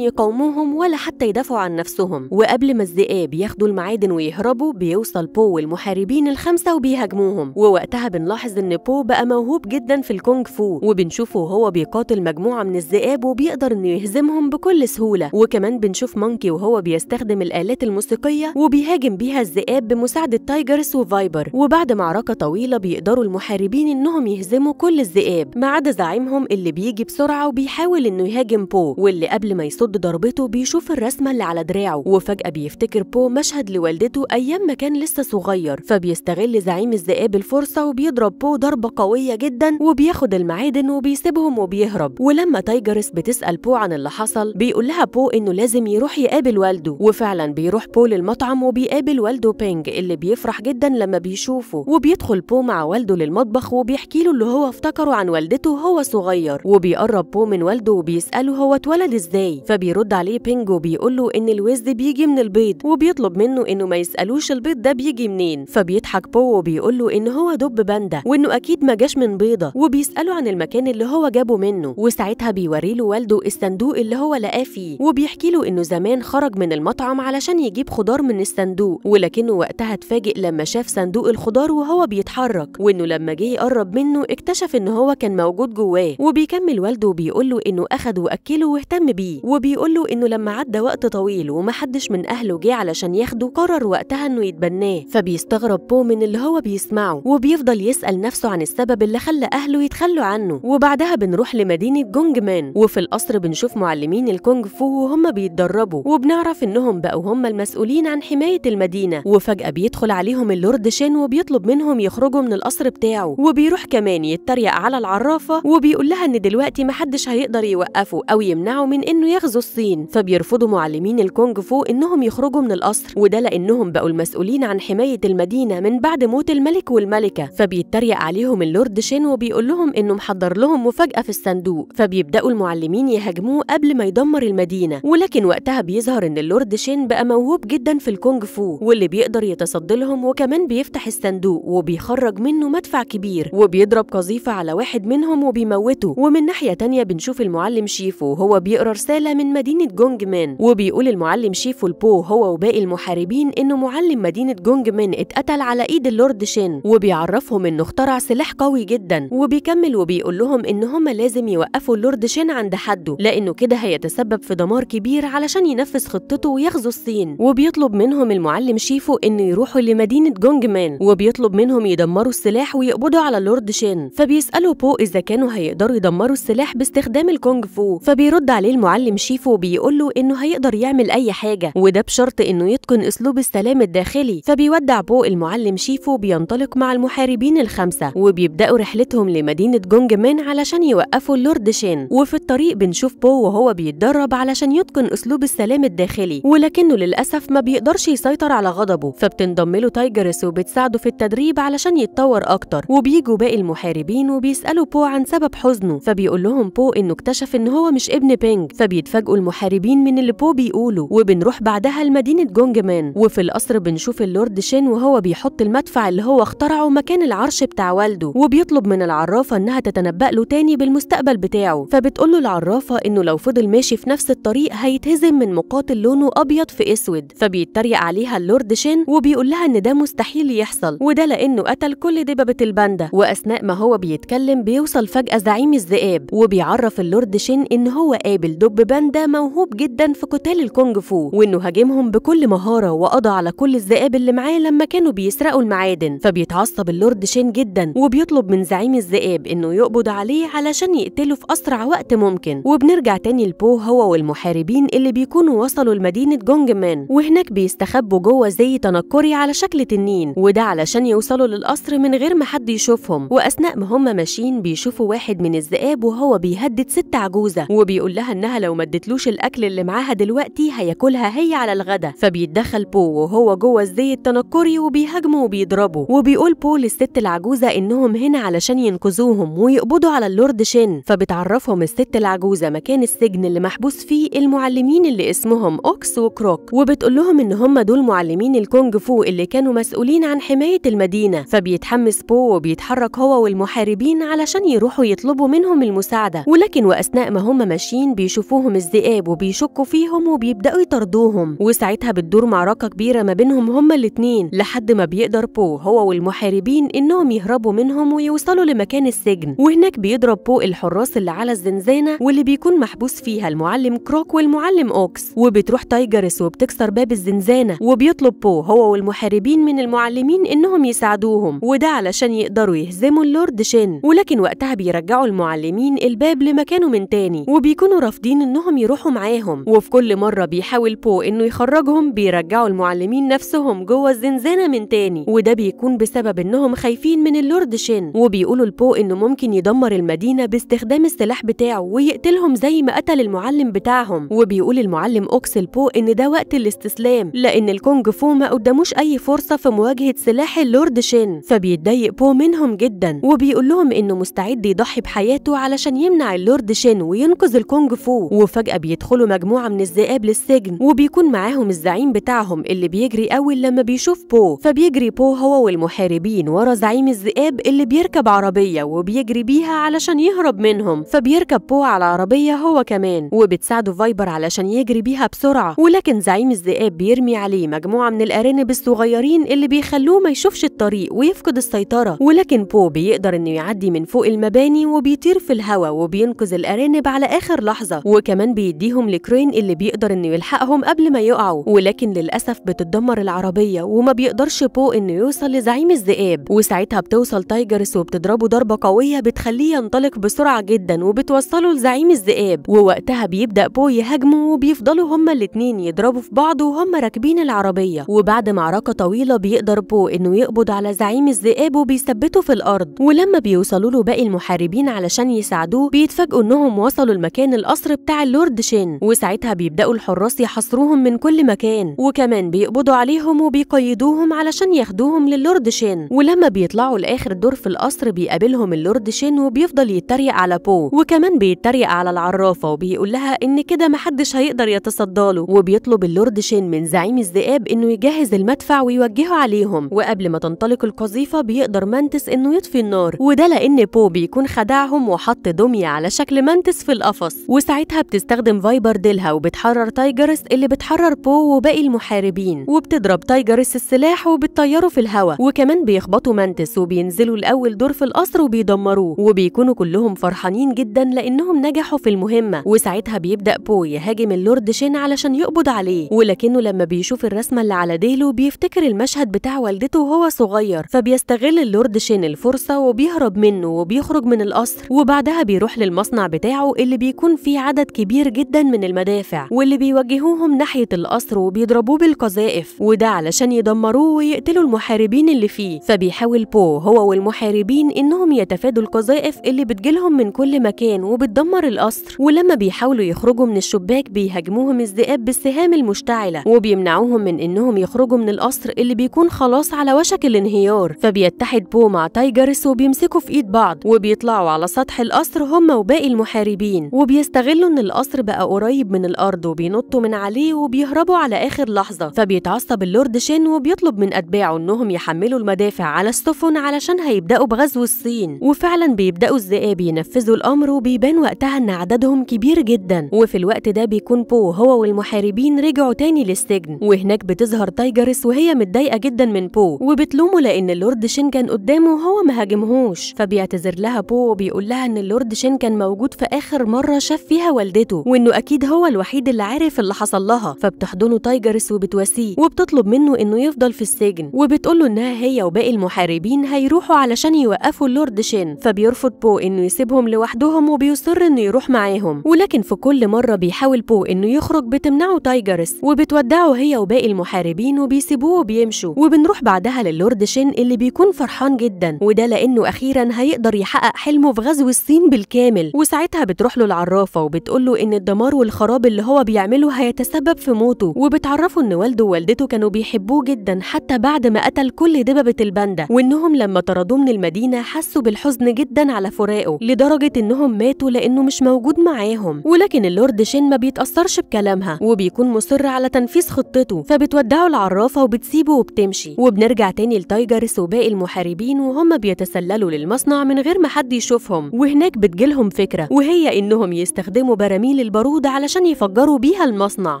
يقاوموهم ولا حتى يدافعوا عن نفسهم وقبل ما الذئاب ياخدوا المعادن ويهربوا بيوصل بو والمحاربين الخمسة وبيهاجموهم ووقتها بنلاحظ إن بو بقى موهوب جدا في الكونج فو وبنشوفه وهو بيقاتل مجموعة من الذئاب وبيقدر إنه يهزمهم بكل سهولة وكمان بنشوف مونكي وهو بيستخدم الآلات الموسيقية وبيهاجم بيها الذئاب بمساعدة تايجرس وفايبر وبعد معركة طويلة بيقدروا المحاربين إنهم إنهم يهزموا كل الذئاب ما عدا زعيمهم اللي بيجي بسرعة وبيحاول إنه يهاجم بو واللي قبل ما يصد ضربته بيشوف الرسمة اللي على دراعه وفجأة بيفتكر بو مشهد لوالدته أيام ما كان لسه صغير فبيستغل زعيم الذئاب الفرصة وبيضرب بو ضربة قوية جدا وبياخد المعادن وبيسيبهم وبيهرب ولما تايجرس بتسأل بو عن اللي حصل بيقول لها بو إنه لازم يروح يقابل والده وفعلا بيروح بو للمطعم وبيقابل والده بينج اللي بيفرح جدا لما بيشوفه وبيدخل بو مع والده للمطبخ وبيحكي بيحكي له اللي هو افتكره عن والدته وهو صغير وبيقرب بو من والده وبيساله هو اتولد ازاي فبيرد عليه بينج بيقول له ان الوز بيجي من البيض وبيطلب منه انه ما يسالوش البيض ده بيجي منين فبيضحك بو وبيقول له ان هو دب باندا وانه اكيد ما جاش من بيضه وبيساله عن المكان اللي هو جابه منه وساعتها بيوري له والده الصندوق اللي هو لقاه فيه وبيحكي له انه زمان خرج من المطعم علشان يجيب خضار من الصندوق ولكنه وقتها اتفاجئ لما شاف صندوق الخضار وهو بيتحرك وانه لما جه يقرب منه اكتشف ان هو كان موجود جواه وبيكمل والده وبيقول له انه اخده واكله واهتم بيه وبيقول له انه لما عدى وقت طويل ومحدش من اهله جه علشان ياخده قرر وقتها انه يتبناه فبيستغرب بو من اللي هو بيسمعه وبيفضل يسال نفسه عن السبب اللي خلى اهله يتخلوا عنه وبعدها بنروح لمدينه جونج مان وفي القصر بنشوف معلمين الكونج فو وهم بيتدربوا وبنعرف انهم بقوا هم المسؤولين عن حمايه المدينه وفجاه بيدخل عليهم اللورد شين وبيطلب منهم يخرجوا من القصر بتاعه وبيروح كمان يتريق على العرافة وبيقول لها إن دلوقتي محدش هيقدر يوقفه أو يمنعه من إنه يغزو الصين فبيرفضوا معلمين الكونغ فو إنهم يخرجوا من القصر وده لأنهم بقوا المسؤولين عن حماية المدينة من بعد موت الملك والملكة فبيتريق عليهم اللورد شين وبيقول لهم إنه محضر لهم مفاجأة في الصندوق فبيبدأوا المعلمين يهاجموه قبل ما يدمر المدينة ولكن وقتها بيظهر إن اللورد شين بقى موهوب جدا في الكونغ فو واللي بيقدر يتصدى لهم وكمان بيفتح الصندوق وبيخرج منه مدفع كبير وبيضرب قذيفة على واحد منهم وبيموته ومن ناحية تانية بنشوف المعلم شيفو هو بيقرا رسالة من مدينة جونج مين وبيقول المعلم شيفو البو هو وباقي المحاربين إنه معلم مدينة جونج مين اتقتل على إيد اللورد شين وبيعرفهم إنه اخترع سلاح قوي جدا وبيكمل وبيقول لهم إن هما لازم يوقفوا اللورد شين عند حده لأنه كده هيتسبب في دمار كبير علشان ينفذ خطته ويغزو الصين وبيطلب منهم المعلم شيفو إنه يروحوا لمدينة جونج مين وبيطلب منهم يدمروا السلاح ويقبضوا على اللورد لورد شين فبيسأله بو إذا كانوا هيقدروا يدمروا السلاح باستخدام الكونج فو فبيرد عليه المعلم شيفو وبيقول له إنه هيقدر يعمل أي حاجة وده بشرط إنه يتقن أسلوب السلام الداخلي فبيودع بو المعلم شيفو بينطلق مع المحاربين الخمسة وبيبدأوا رحلتهم لمدينة جونج مان علشان يوقفوا اللورد شين وفي الطريق بنشوف بو وهو بيتدرب علشان يتقن أسلوب السلام الداخلي ولكنه للأسف ما بيقدرش يسيطر على غضبه فبتنضم له تايجرس وبتساعده في التدريب علشان يتطور أكتر وبيجوا باقي المحاربين وبيسألوا بو عن سبب حزنه فبيقول لهم بو إنه اكتشف إن هو مش ابن بينج فبيتفاجئوا المحاربين من اللي بو بيقوله وبنروح بعدها لمدينة جونج مان وفي القصر بنشوف اللورد شين وهو بيحط المدفع اللي هو اخترعه مكان العرش بتاع والده وبيطلب من العرافة إنها تتنبأ له تاني بالمستقبل بتاعه فبتقول له العرافة إنه لو فضل ماشي في نفس الطريق هيتهزم من مقاتل لونه أبيض في أسود فبيتريق عليها اللورد شين وبيقول لها إن ده مستحيل يحصل وده لأنه قتل كل دببة الباندا أثناء ما هو بيتكلم بيوصل فجأة زعيم الذئاب وبيعرف اللورد شين إن هو قابل دب باندا موهوب جدا في قتال الكونج فو وإنه هاجمهم بكل مهارة وقضى على كل الذئاب اللي معاه لما كانوا بيسرقوا المعادن فبيتعصب اللورد شين جدا وبيطلب من زعيم الذئاب إنه يقبض عليه علشان يقتله في أسرع وقت ممكن وبنرجع تاني لبو هو والمحاربين اللي بيكونوا وصلوا لمدينة جونج مان وهناك بيستخبوا جوه زي تنكري على شكل تنين وده علشان يوصلوا للقصر من غير ما حد يشوفهم واثناء ما هم ماشيين بيشوفوا واحد من الذئاب وهو بيهدد ست عجوزه وبيقول لها انها لو ما ادتلوش الاكل اللي معاها دلوقتي هياكلها هي على الغدا فبيتدخل بو وهو جوه الزي التنكري وبيهاجمه وبيضربه وبيقول بو للست العجوزه انهم هنا علشان ينقذوهم ويقبضوا على اللورد شين فبتعرفهم الست العجوزه مكان السجن اللي محبوس فيه المعلمين اللي اسمهم اوكس وكروك وبتقول لهم ان هم دول معلمين الكونج فو اللي كانوا مسؤولين عن حمايه المدينه فبيتحمس بو وبيتحرك هو والمحاربين علشان يروحوا يطلبوا منهم المساعدة ولكن وأثناء ما هم ماشيين بيشوفوهم الذئاب وبيشكوا فيهم وبيبدأوا يطردوهم وساعتها بتدور معركة كبيرة ما بينهم هما الاتنين لحد ما بيقدر بو هو والمحاربين إنهم يهربوا منهم ويوصلوا لمكان السجن وهناك بيضرب بو الحراس اللي على الزنزانة واللي بيكون محبوس فيها المعلم كروك والمعلم أوكس وبتروح تايجرس وبتكسر باب الزنزانة وبيطلب بو هو والمحاربين من المعلمين إنهم يساعدوهم وده علشان يقدروا يهزموا بيلزموا اللورد شين ولكن وقتها بيرجعوا المعلمين الباب لمكانه من تاني وبيكونوا رافضين انهم يروحوا معاهم وفي كل مره بيحاول بو انه يخرجهم بيرجعوا المعلمين نفسهم جوه الزنزانه من تاني وده بيكون بسبب انهم خايفين من اللورد شين وبيقولوا لبو انه ممكن يدمر المدينه باستخدام السلاح بتاعه ويقتلهم زي ما قتل المعلم بتاعهم وبيقول المعلم اوكس لبو ان ده وقت الاستسلام لان الكونج فو ما قداموش اي فرصه في مواجهه سلاح اللورد شين فبيتضايق بو منهم جدا جدا وبيقول لهم انه مستعد يضحي بحياته علشان يمنع اللورد شين وينقذ الكونج فو وفجاه بيدخلوا مجموعه من الذئاب للسجن وبيكون معاهم الزعيم بتاعهم اللي بيجري اول لما بيشوف بو فبيجري بو هو والمحاربين ورا زعيم الذئاب اللي بيركب عربيه وبيجري بيها علشان يهرب منهم فبيركب بو على عربيه هو كمان وبتساعده فايبر علشان يجري بيها بسرعه ولكن زعيم الذئاب بيرمي عليه مجموعه من الارانب الصغيرين اللي بيخلوه ما يشوفش الطريق ويفقد السيطره ولكن بو بو بيقدر انه يعدي من فوق المباني وبيطير في الهواء وبينقذ الارانب على اخر لحظه وكمان بيديهم لكرين اللي بيقدر انه يلحقهم قبل ما يقعوا ولكن للاسف بتتدمر العربيه وما بيقدرش بو انه يوصل لزعيم الذئاب وساعتها بتوصل تايجرس وبتضربه ضربه قويه بتخليه ينطلق بسرعه جدا وبتوصله لزعيم الذئاب ووقتها بيبدا بو يهاجمه وبيفضلوا هما الاتنين يضربوا في بعض وهما راكبين العربيه وبعد معركه طويله بيقدر بو انه يقبض على زعيم الذئاب وبيثبته في الارض الأرض ولما بيوصلوا له باقي المحاربين علشان يساعدوه بيتفاجئوا إنهم وصلوا لمكان القصر بتاع اللورد شين وساعتها بيبدأوا الحراس يحاصروهم من كل مكان وكمان بيقبضوا عليهم وبيقيدوهم علشان ياخدوهم للورد شين ولما بيطلعوا لآخر دور في القصر بيقابلهم اللورد شين وبيفضل يتريق على بو وكمان بيتريق على العرافة وبيقول لها إن كده محدش هيقدر يتصدى له وبيطلب اللورد شين من زعيم الذئاب إنه يجهز المدفع ويوجهه عليهم وقبل ما تنطلق القذيفة بيقدر مانتس إنه ويطفي النار وده لأن بو بيكون خدعهم وحط دمية على شكل مانتس في القفص وساعتها بتستخدم فايبر ديلها وبتحرر تايجرس اللي بتحرر بو وباقي المحاربين وبتضرب تايجرس السلاح وبتطيره في الهواء وكمان بيخبطوا مانتس وبينزلوا لأول دور في القصر وبيدمروه وبيكونوا كلهم فرحانين جدا لأنهم نجحوا في المهمة وساعتها بيبدأ بو يهاجم اللورد شين علشان يقبض عليه ولكنه لما بيشوف الرسمة اللي على ديله بيفتكر المشهد بتاع والدته وهو صغير فبيستغل اللورد شين الفرصة الفرصة وبيهرب منه وبيخرج من القصر وبعدها بيروح للمصنع بتاعه اللي بيكون فيه عدد كبير جدا من المدافع واللي بيوجهوهم ناحية القصر وبيضربوه بالقذائف وده علشان يدمروه ويقتلوا المحاربين اللي فيه فبيحاول بو هو والمحاربين إنهم يتفادوا القذائف اللي بتجيلهم من كل مكان وبتدمر القصر ولما بيحاولوا يخرجوا من الشباك بيهاجموهم الذئاب بالسهام المشتعلة وبيمنعوهم من إنهم يخرجوا من القصر اللي بيكون خلاص على وشك الانهيار فبيتحد بو مع تايجر بيتجرسوا وبيمسكوا في ايد بعض وبيطلعوا على سطح القصر هم وباقي المحاربين وبيستغلوا ان القصر بقى قريب من الارض وبينطوا من عليه وبيهربوا على اخر لحظه فبيتعصب اللورد شين وبيطلب من اتباعه انهم يحملوا المدافع على السفن علشان هيبداوا بغزو الصين وفعلا بيبداوا الذئاب ينفذوا الامر وبيبان وقتها ان عددهم كبير جدا وفي الوقت ده بيكون بو هو والمحاربين رجعوا تاني للسجن وهناك بتظهر تايجرس وهي متضايقه جدا من بو وبتلومه لان اللورد شين كان قدامه وهو ما هاجمهوش فبيعتذر لها بو وبيقول لها ان اللورد شين كان موجود في اخر مره شاف فيها والدته وانه اكيد هو الوحيد اللي عارف اللي حصل لها فبتحضنه تايجرس وبتواسيه وبتطلب منه انه يفضل في السجن وبتقول له انها هي وباقي المحاربين هيروحوا علشان يوقفوا اللورد شين فبيرفض بو انه يسيبهم لوحدهم وبيصر انه يروح معاهم ولكن في كل مره بيحاول بو انه يخرج بتمنعه تايجرس وبتودعه هي وباقي المحاربين وبيسيبوه وبيمشوا وبنروح بعدها للورد شين اللي بيكون فرحان جدا وده لأنه أخيرا هيقدر يحقق حلمه في غزو الصين بالكامل وساعتها بتروح له العرافة وبتقول له إن الدمار والخراب اللي هو بيعمله هيتسبب في موته وبتعرفه إن والده ووالدته كانوا بيحبوه جدا حتى بعد ما قتل كل دببة الباندا وإنهم لما طردوه من المدينة حسوا بالحزن جدا على فراقه لدرجة إنهم ماتوا لأنه مش موجود معاهم ولكن اللورد شين ما بيتأثرش بكلامها وبيكون مصر على تنفيذ خطته فبتودعه العرافة وبتسيبه وبتمشي وبنرجع تاني لتايجرس وباقي المحاربين وهم بيتسللوا للمصنع من غير ما حد يشوفهم وهناك بتجيلهم فكرة وهي إنهم يستخدموا براميل البارود علشان يفجروا بيها المصنع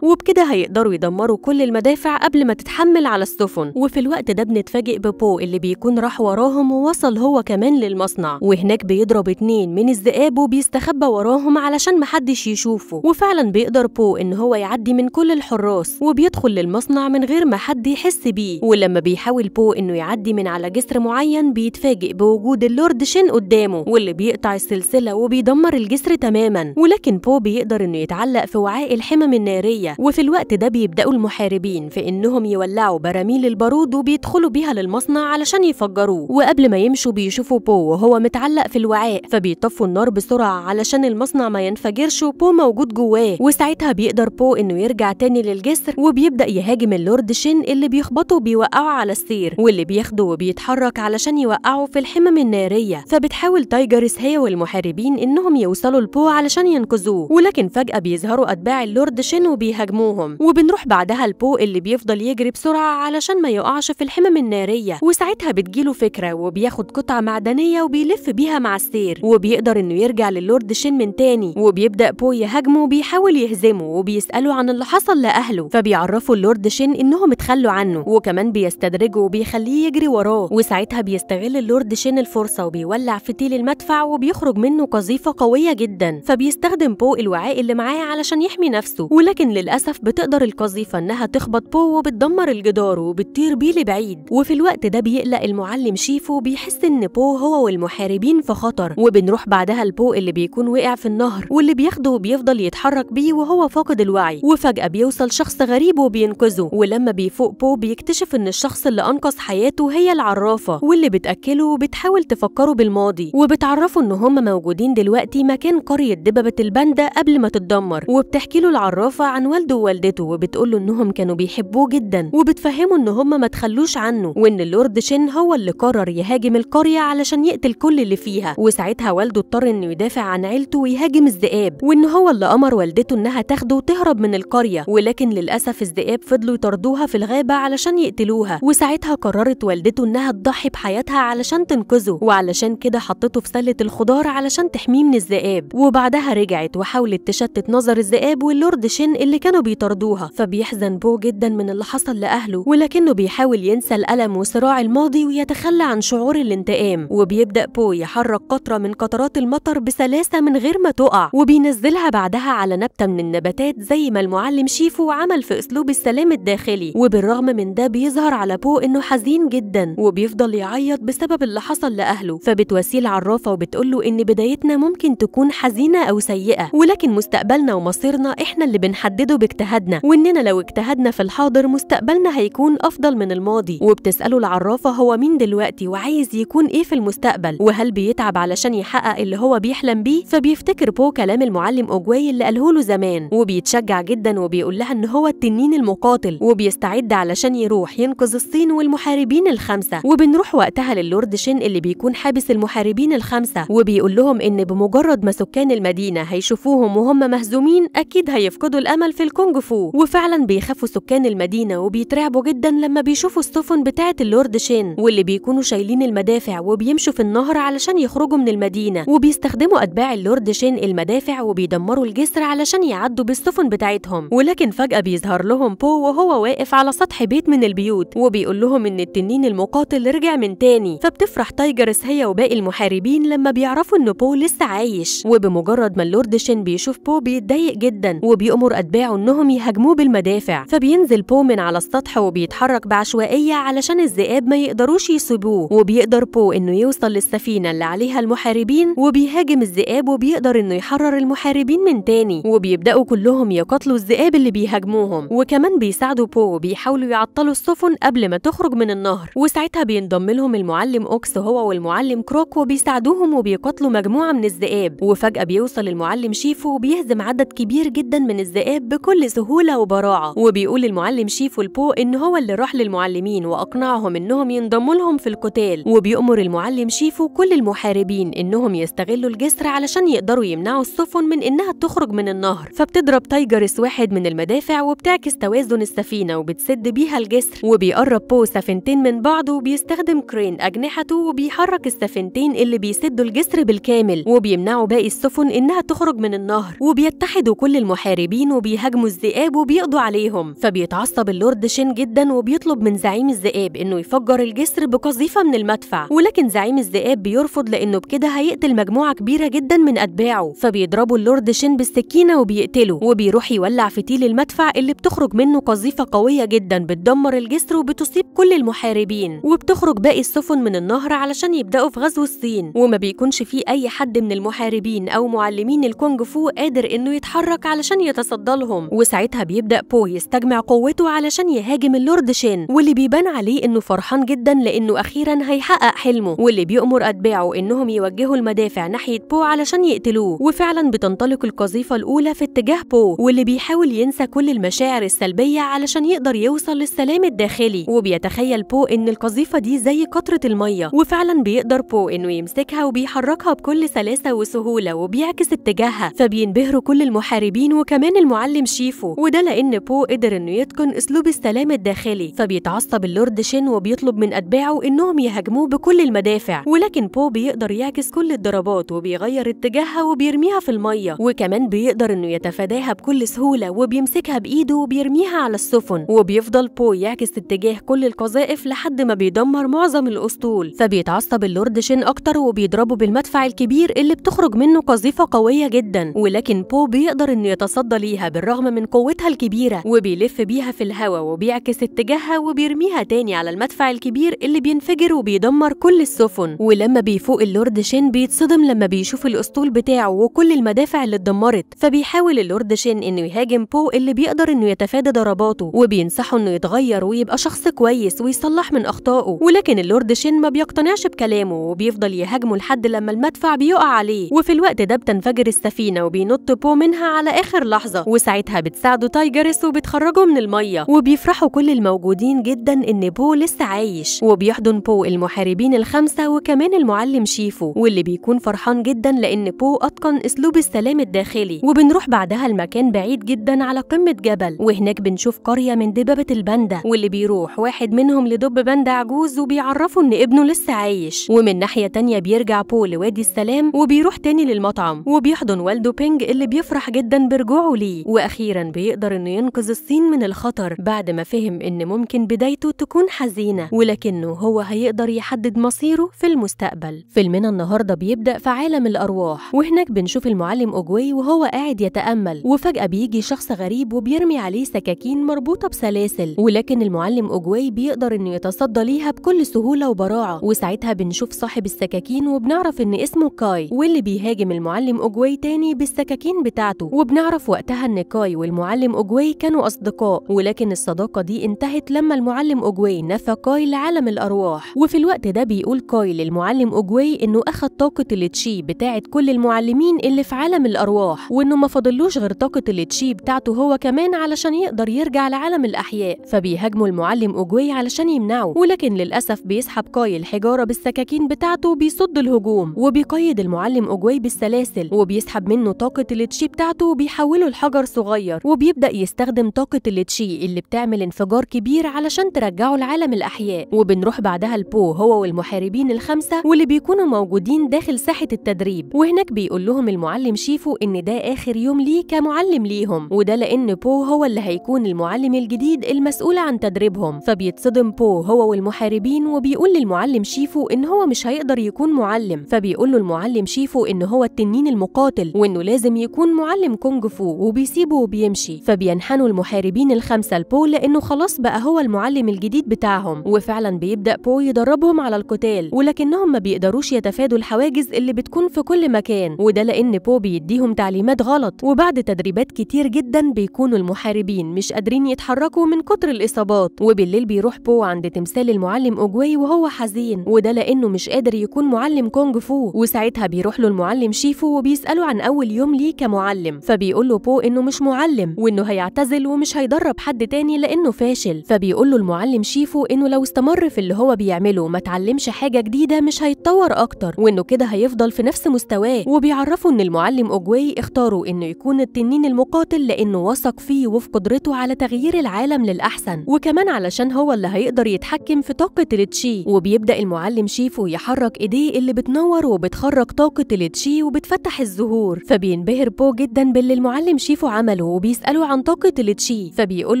وبكده هيقدروا يدمروا كل المدافع قبل ما تتحمل على السفن وفي الوقت ده بنتفاجئ ببو اللي بيكون راح وراهم ووصل هو كمان للمصنع وهناك بيضرب اتنين من الذئاب وبيستخبى وراهم علشان محدش يشوفه وفعلا بيقدر بو إن هو يعدي من كل الحراس وبيدخل للمصنع من غير ما حد يحس بيه ولما بيحاول بو إنه يعدي من على جسر معين بيتفاجئ بيتفاجئ بوجود اللورد شين قدامه واللي بيقطع السلسلة وبيدمر الجسر تماما ولكن بو بيقدر انه يتعلق في وعاء الحمم النارية وفي الوقت ده بيبدأوا المحاربين في انهم يولعوا براميل البارود وبيدخلوا بيها للمصنع علشان يفجروه وقبل ما يمشوا بيشوفوا بو وهو متعلق في الوعاء فبيطفوا النار بسرعة علشان المصنع ما ينفجرش وبو موجود جواه وساعتها بيقدر بو انه يرجع تاني للجسر وبيبدأ يهاجم اللورد شين اللي بيخبطه وبيوقعه على السير واللي بياخده وبيتحرك علشان يوقعه وقعوا في الحمم النارية فبتحاول تايجرس هي والمحاربين إنهم يوصلوا لبو علشان ينقذوه ولكن فجأة بيظهروا أتباع اللورد شين وبيهاجموهم وبنروح بعدها لبو اللي بيفضل يجري بسرعة علشان ما يقعش في الحمم النارية وساعتها بتجيله فكرة وبياخد قطعة معدنية وبيلف بيها مع السير وبيقدر إنه يرجع للورد شين من تاني وبيبدأ بو يهاجمه وبيحاول يهزمه وبيسأله عن اللي حصل لأهله فبيعرفوا اللورد شين إنهم اتخلوا عنه وكمان بيستدرجه وبيخليه يجري وراه وساعتها بيستغل اللورد شين الفرصة وبيولع فتيل المدفع وبيخرج منه قذيفة قوية جدا فبيستخدم بو الوعاء اللي معاه علشان يحمي نفسه ولكن للأسف بتقدر القذيفة إنها تخبط بو وبتدمر الجدار وبتطير بيه لبعيد وفي الوقت ده بيقلق المعلم شيفو بيحس إن بو هو والمحاربين في خطر وبنروح بعدها لبو اللي بيكون وقع في النهر واللي بياخده وبيفضل يتحرك بيه وهو فاقد الوعي وفجأة بيوصل شخص غريب وبينقذه ولما بيفوق بو بيكتشف إن الشخص اللي أنقذ حياته هي العرافة واللي بتأكد بتسجلوا بتحاول تفكروا بالماضي وبتعرفوا ان هم موجودين دلوقتي مكان قرية دببة الباندا قبل ما تتدمر وبتحكي له العرافة عن والده ووالدته وبتقول له انهم كانوا بيحبوه جدا وبتفهمه ان هم ما تخلوش عنه وان اللورد شين هو اللي قرر يهاجم القرية علشان يقتل كل اللي فيها وساعتها والده اضطر انه يدافع عن عيلته ويهاجم الذئاب وان هو اللي امر والدته انها تاخده وتهرب من القرية ولكن للاسف الذئاب فضلوا يطردوها في الغابة علشان يقتلوها وساعتها قررت والدته انها تضحي بحياتها علشان علشان تنقذه وعلشان كده حطته في سله الخضار علشان تحميه من الذئاب وبعدها رجعت وحاولت تشتت نظر الذئاب واللورد شين اللي كانوا بيطاردوها فبيحزن بو جدا من اللي حصل لاهله ولكنه بيحاول ينسى الالم وصراع الماضي ويتخلى عن شعور الانتقام وبيبدا بو يحرك قطره من قطرات المطر بسلاسه من غير ما تقع وبينزلها بعدها على نبته من النباتات زي ما المعلم شيفو عمل في اسلوب السلام الداخلي وبالرغم من ده بيظهر على بو انه حزين جدا وبيفضل يعيط بسبب بسبب اللي حصل لأهله فبتواسيه العرافة وبتقول له إن بدايتنا ممكن تكون حزينة أو سيئة ولكن مستقبلنا ومصيرنا إحنا اللي بنحدده باجتهادنا وإننا لو اجتهدنا في الحاضر مستقبلنا هيكون أفضل من الماضي وبتسأله العرافة هو مين دلوقتي وعايز يكون إيه في المستقبل وهل بيتعب علشان يحقق اللي هو بيحلم بيه فبيفتكر بو كلام المعلم أوجواي اللي قاله له زمان وبيتشجع جدا وبيقول لها إن هو التنين المقاتل وبيستعد علشان يروح ينقذ الصين والمحاربين الخمسة وبنروح وقتها للور شين اللي بيكون حابس المحاربين الخمسة وبيقول لهم إن بمجرد ما سكان المدينة هيشوفوهم وهم مهزومين أكيد هيفقدوا الأمل في الكونج فو وفعلا بيخافوا سكان المدينة وبيترعبوا جدا لما بيشوفوا السفن بتاعة اللورد شين واللي بيكونوا شايلين المدافع وبيمشوا في النهر علشان يخرجوا من المدينة وبيستخدموا أتباع اللورد شين المدافع وبيدمروا الجسر علشان يعدوا بالسفن بتاعتهم ولكن فجأة بيظهر لهم بو وهو واقف على سطح بيت من البيوت وبيقول لهم إن التنين المقاتل رجع من تاني بتفرح تايجرس هي وباقي المحاربين لما بيعرفوا إن بو لسه عايش وبمجرد ما اللورد شين بيشوف بو بيتضايق جدا وبيأمر أتباعه إنهم يهاجموه بالمدافع فبينزل بو من على السطح وبيتحرك بعشوائية علشان الذئاب ما يقدروش يسيبوه وبيقدر بو إنه يوصل للسفينة اللي عليها المحاربين وبيهاجم الذئاب وبيقدر إنه يحرر المحاربين من تاني وبيبدأوا كلهم يقاتلوا الذئاب اللي بيهاجموهم وكمان بيساعدوا بو وبيحاولوا يعطلوا السفن قبل ما تخرج من النهر وساعتها بينضم لهم المعلم المعلم أوكس هو والمعلم كروكو بيساعدوهم وبيقاتلوا مجموعة من الذئاب وفجأة بيوصل المعلم شيفو وبيهزم عدد كبير جدا من الذئاب بكل سهولة وبراعة وبيقول المعلم شيفو لبو إن هو اللي راح للمعلمين وأقنعهم إنهم ينضموا لهم في القتال وبيأمر المعلم شيفو كل المحاربين إنهم يستغلوا الجسر علشان يقدروا يمنعوا السفن من إنها تخرج من النهر فبتضرب تايجرس واحد من المدافع وبتعكس توازن السفينة وبتسد بيها الجسر وبيقرب بو سفينتين من بعض وبيستخدم كرين أجنبي أجنحته وبيحرك السفينتين اللي بيسدوا الجسر بالكامل وبيمنعوا باقي السفن إنها تخرج من النهر وبيتحدوا كل المحاربين وبيهاجموا الذئاب وبيقضوا عليهم فبيتعصب اللورد شين جدا وبيطلب من زعيم الذئاب إنه يفجر الجسر بقذيفة من المدفع ولكن زعيم الذئاب بيرفض لأنه بكده هيقتل مجموعة كبيرة جدا من أتباعه فبيضربوا اللورد شين بالسكينة وبيقتله وبيروح يولع فتيل المدفع اللي بتخرج منه قذيفة قوية جدا بتدمر الجسر وبتصيب كل المحاربين وبتخرج باقي السفن من من النهر علشان يبدأوا في غزو الصين وما بيكونش فيه أي حد من المحاربين أو معلمين الكونج فو قادر إنه يتحرك علشان يتصدى لهم وساعتها بيبدأ بو يستجمع قوته علشان يهاجم اللورد شين واللي بيبان عليه إنه فرحان جدا لأنه أخيرا هيحقق حلمه واللي بيأمر أتباعه إنهم يوجهوا المدافع ناحية بو علشان يقتلوه وفعلا بتنطلق القذيفة الأولى في اتجاه بو واللي بيحاول ينسى كل المشاعر السلبية علشان يقدر يوصل للسلام الداخلي وبيتخيل بو إن القذيفة دي زي قطرة الماء المية وفعلا بيقدر بو إنه يمسكها وبيحركها بكل سلاسة وسهولة وبيعكس اتجاهها فبينبهروا كل المحاربين وكمان المعلم شيفو وده لأن بو قدر إنه يتقن أسلوب السلام الداخلي فبيتعصب اللورد شين وبيطلب من أتباعه إنهم يهاجموه بكل المدافع ولكن بو بيقدر يعكس كل الضربات وبيغير اتجاهها وبيرميها في المية وكمان بيقدر إنه يتفاداها بكل سهولة وبيمسكها بإيده وبيرميها على السفن وبيفضل بو يعكس اتجاه كل القذائف لحد ما بيدمر معظم الأسطول الفصول فبيتعصب اللورد شين أكتر وبيضربه بالمدفع الكبير اللي بتخرج منه قذيفة قوية جدا ولكن بو بيقدر إنه يتصدى ليها بالرغم من قوتها الكبيرة وبيلف بيها في الهواء وبيعكس اتجاهها وبيرميها تاني على المدفع الكبير اللي بينفجر وبيدمر كل السفن ولما بيفوق اللورد شين بيتصدم لما بيشوف الأسطول بتاعه وكل المدافع اللي اتدمرت فبيحاول اللورد شين إنه يهاجم بو اللي بيقدر إنه يتفادى ضرباته وبينصحه إنه يتغير ويبقى شخص كويس ويصلح من أخطائه ولكن اللورد شين ما بيقتنعش بكلامه وبيفضل يهاجمه لحد لما المدفع بيقع عليه وفي الوقت ده بتنفجر السفينه وبينط بو منها على اخر لحظه وساعتها بتساعده تايجرس وبتخرجه من الميه وبيفرحوا كل الموجودين جدا ان بو لسه عايش وبيحضن بو المحاربين الخمسه وكمان المعلم شيفو واللي بيكون فرحان جدا لان بو اتقن اسلوب السلام الداخلي وبنروح بعدها لمكان بعيد جدا على قمه جبل وهناك بنشوف قريه من دببه الباندا واللي بيروح واحد منهم لدب باندا عجوز وبيعرفه ان ابنه ابنه لسه عايش ومن ناحية تانية بيرجع بو لوادي السلام وبيروح تاني للمطعم وبيحضن والده بينج اللي بيفرح جدا برجوعه ليه وأخيرا بيقدر إنه ينقذ الصين من الخطر بعد ما فهم إن ممكن بدايته تكون حزينة ولكنه هو هيقدر يحدد مصيره في المستقبل فيلمنا النهاردة بيبدأ في عالم الأرواح وهناك بنشوف المعلم أوجوي وهو قاعد يتأمل وفجأة بيجي شخص غريب وبيرمي عليه سكاكين مربوطة بسلاسل ولكن المعلم أوجوي بيقدر إنه يتصدى ليها بكل سهولة وبراعة وساعتها بنشوف صاحب السكاكين وبنعرف إن اسمه كاي واللي بيهاجم المعلم أوجواي تاني بالسكاكين بتاعته وبنعرف وقتها إن كاي والمعلم أوجواي كانوا أصدقاء ولكن الصداقة دي انتهت لما المعلم أوجواي نفى كاي لعالم الأرواح وفي الوقت ده بيقول كاي للمعلم أوجواي إنه أخد طاقة التشي بتاعة كل المعلمين اللي في عالم الأرواح وإنه ما فاضلوش غير طاقة التشي بتاعته هو كمان علشان يقدر يرجع لعالم الأحياء فبيهاجموا المعلم أوجواي علشان يمنعه ولكن للأسف بيسحب كاي الحجارة بالسكاكين بتاعته بيصد الهجوم وبيقيد المعلم أوجواي بالسلاسل وبيسحب منه طاقة التشي بتاعته وبيحوله لحجر صغير وبيبدأ يستخدم طاقة التشي اللي بتعمل انفجار كبير علشان ترجعه لعالم الأحياء وبنروح بعدها لبو هو والمحاربين الخمسة واللي بيكونوا موجودين داخل ساحة التدريب وهناك بيقول لهم المعلم شيفو إن ده آخر يوم ليه كمعلم ليهم وده لأن بو هو اللي هيكون المعلم الجديد المسؤول عن تدريبهم فبيتصدم بو هو والمحاربين وبيقول للمعلم المعلم شيفو إن هو مش هيقدر يكون معلم فبيقول له المعلم شيفو إن هو التنين المقاتل وإنه لازم يكون معلم كونج فو وبيسيبه وبيمشي فبينحنوا المحاربين الخمسة لبو لأنه خلاص بقى هو المعلم الجديد بتاعهم وفعلا بيبدأ بو يدربهم على القتال ولكنهم ما بيقدروش يتفادوا الحواجز اللي بتكون في كل مكان وده لأن بو بيديهم تعليمات غلط وبعد تدريبات كتير جدا بيكونوا المحاربين مش قادرين يتحركوا من كتر الإصابات وبالليل بيروح بو عند تمثال المعلم أوجواي وهو حزين وده لانه مش قادر يكون معلم كونج فو وساعتها بيروح له المعلم شيفو وبيساله عن اول يوم ليه كمعلم فبيقول له بو انه مش معلم وانه هيعتزل ومش هيدرب حد تاني لانه فاشل فبيقول له المعلم شيفو انه لو استمر في اللي هو بيعمله ما اتعلمش حاجه جديده مش هيتطور اكتر وانه كده هيفضل في نفس مستواه وبيعرفه ان المعلم اوجواي اختاره انه يكون التنين المقاتل لانه وثق فيه وفي قدرته على تغيير العالم للاحسن وكمان علشان هو اللي هيقدر يتحكم في طاقه التشي وبي بيبدأ المعلم شيفو يحرك إيديه اللي بتنور وبتخرج طاقة التشي وبتفتح الزهور فبينبهر بو جدا باللي المعلم شيفو عمله وبيسأله عن طاقة التشي فبيقول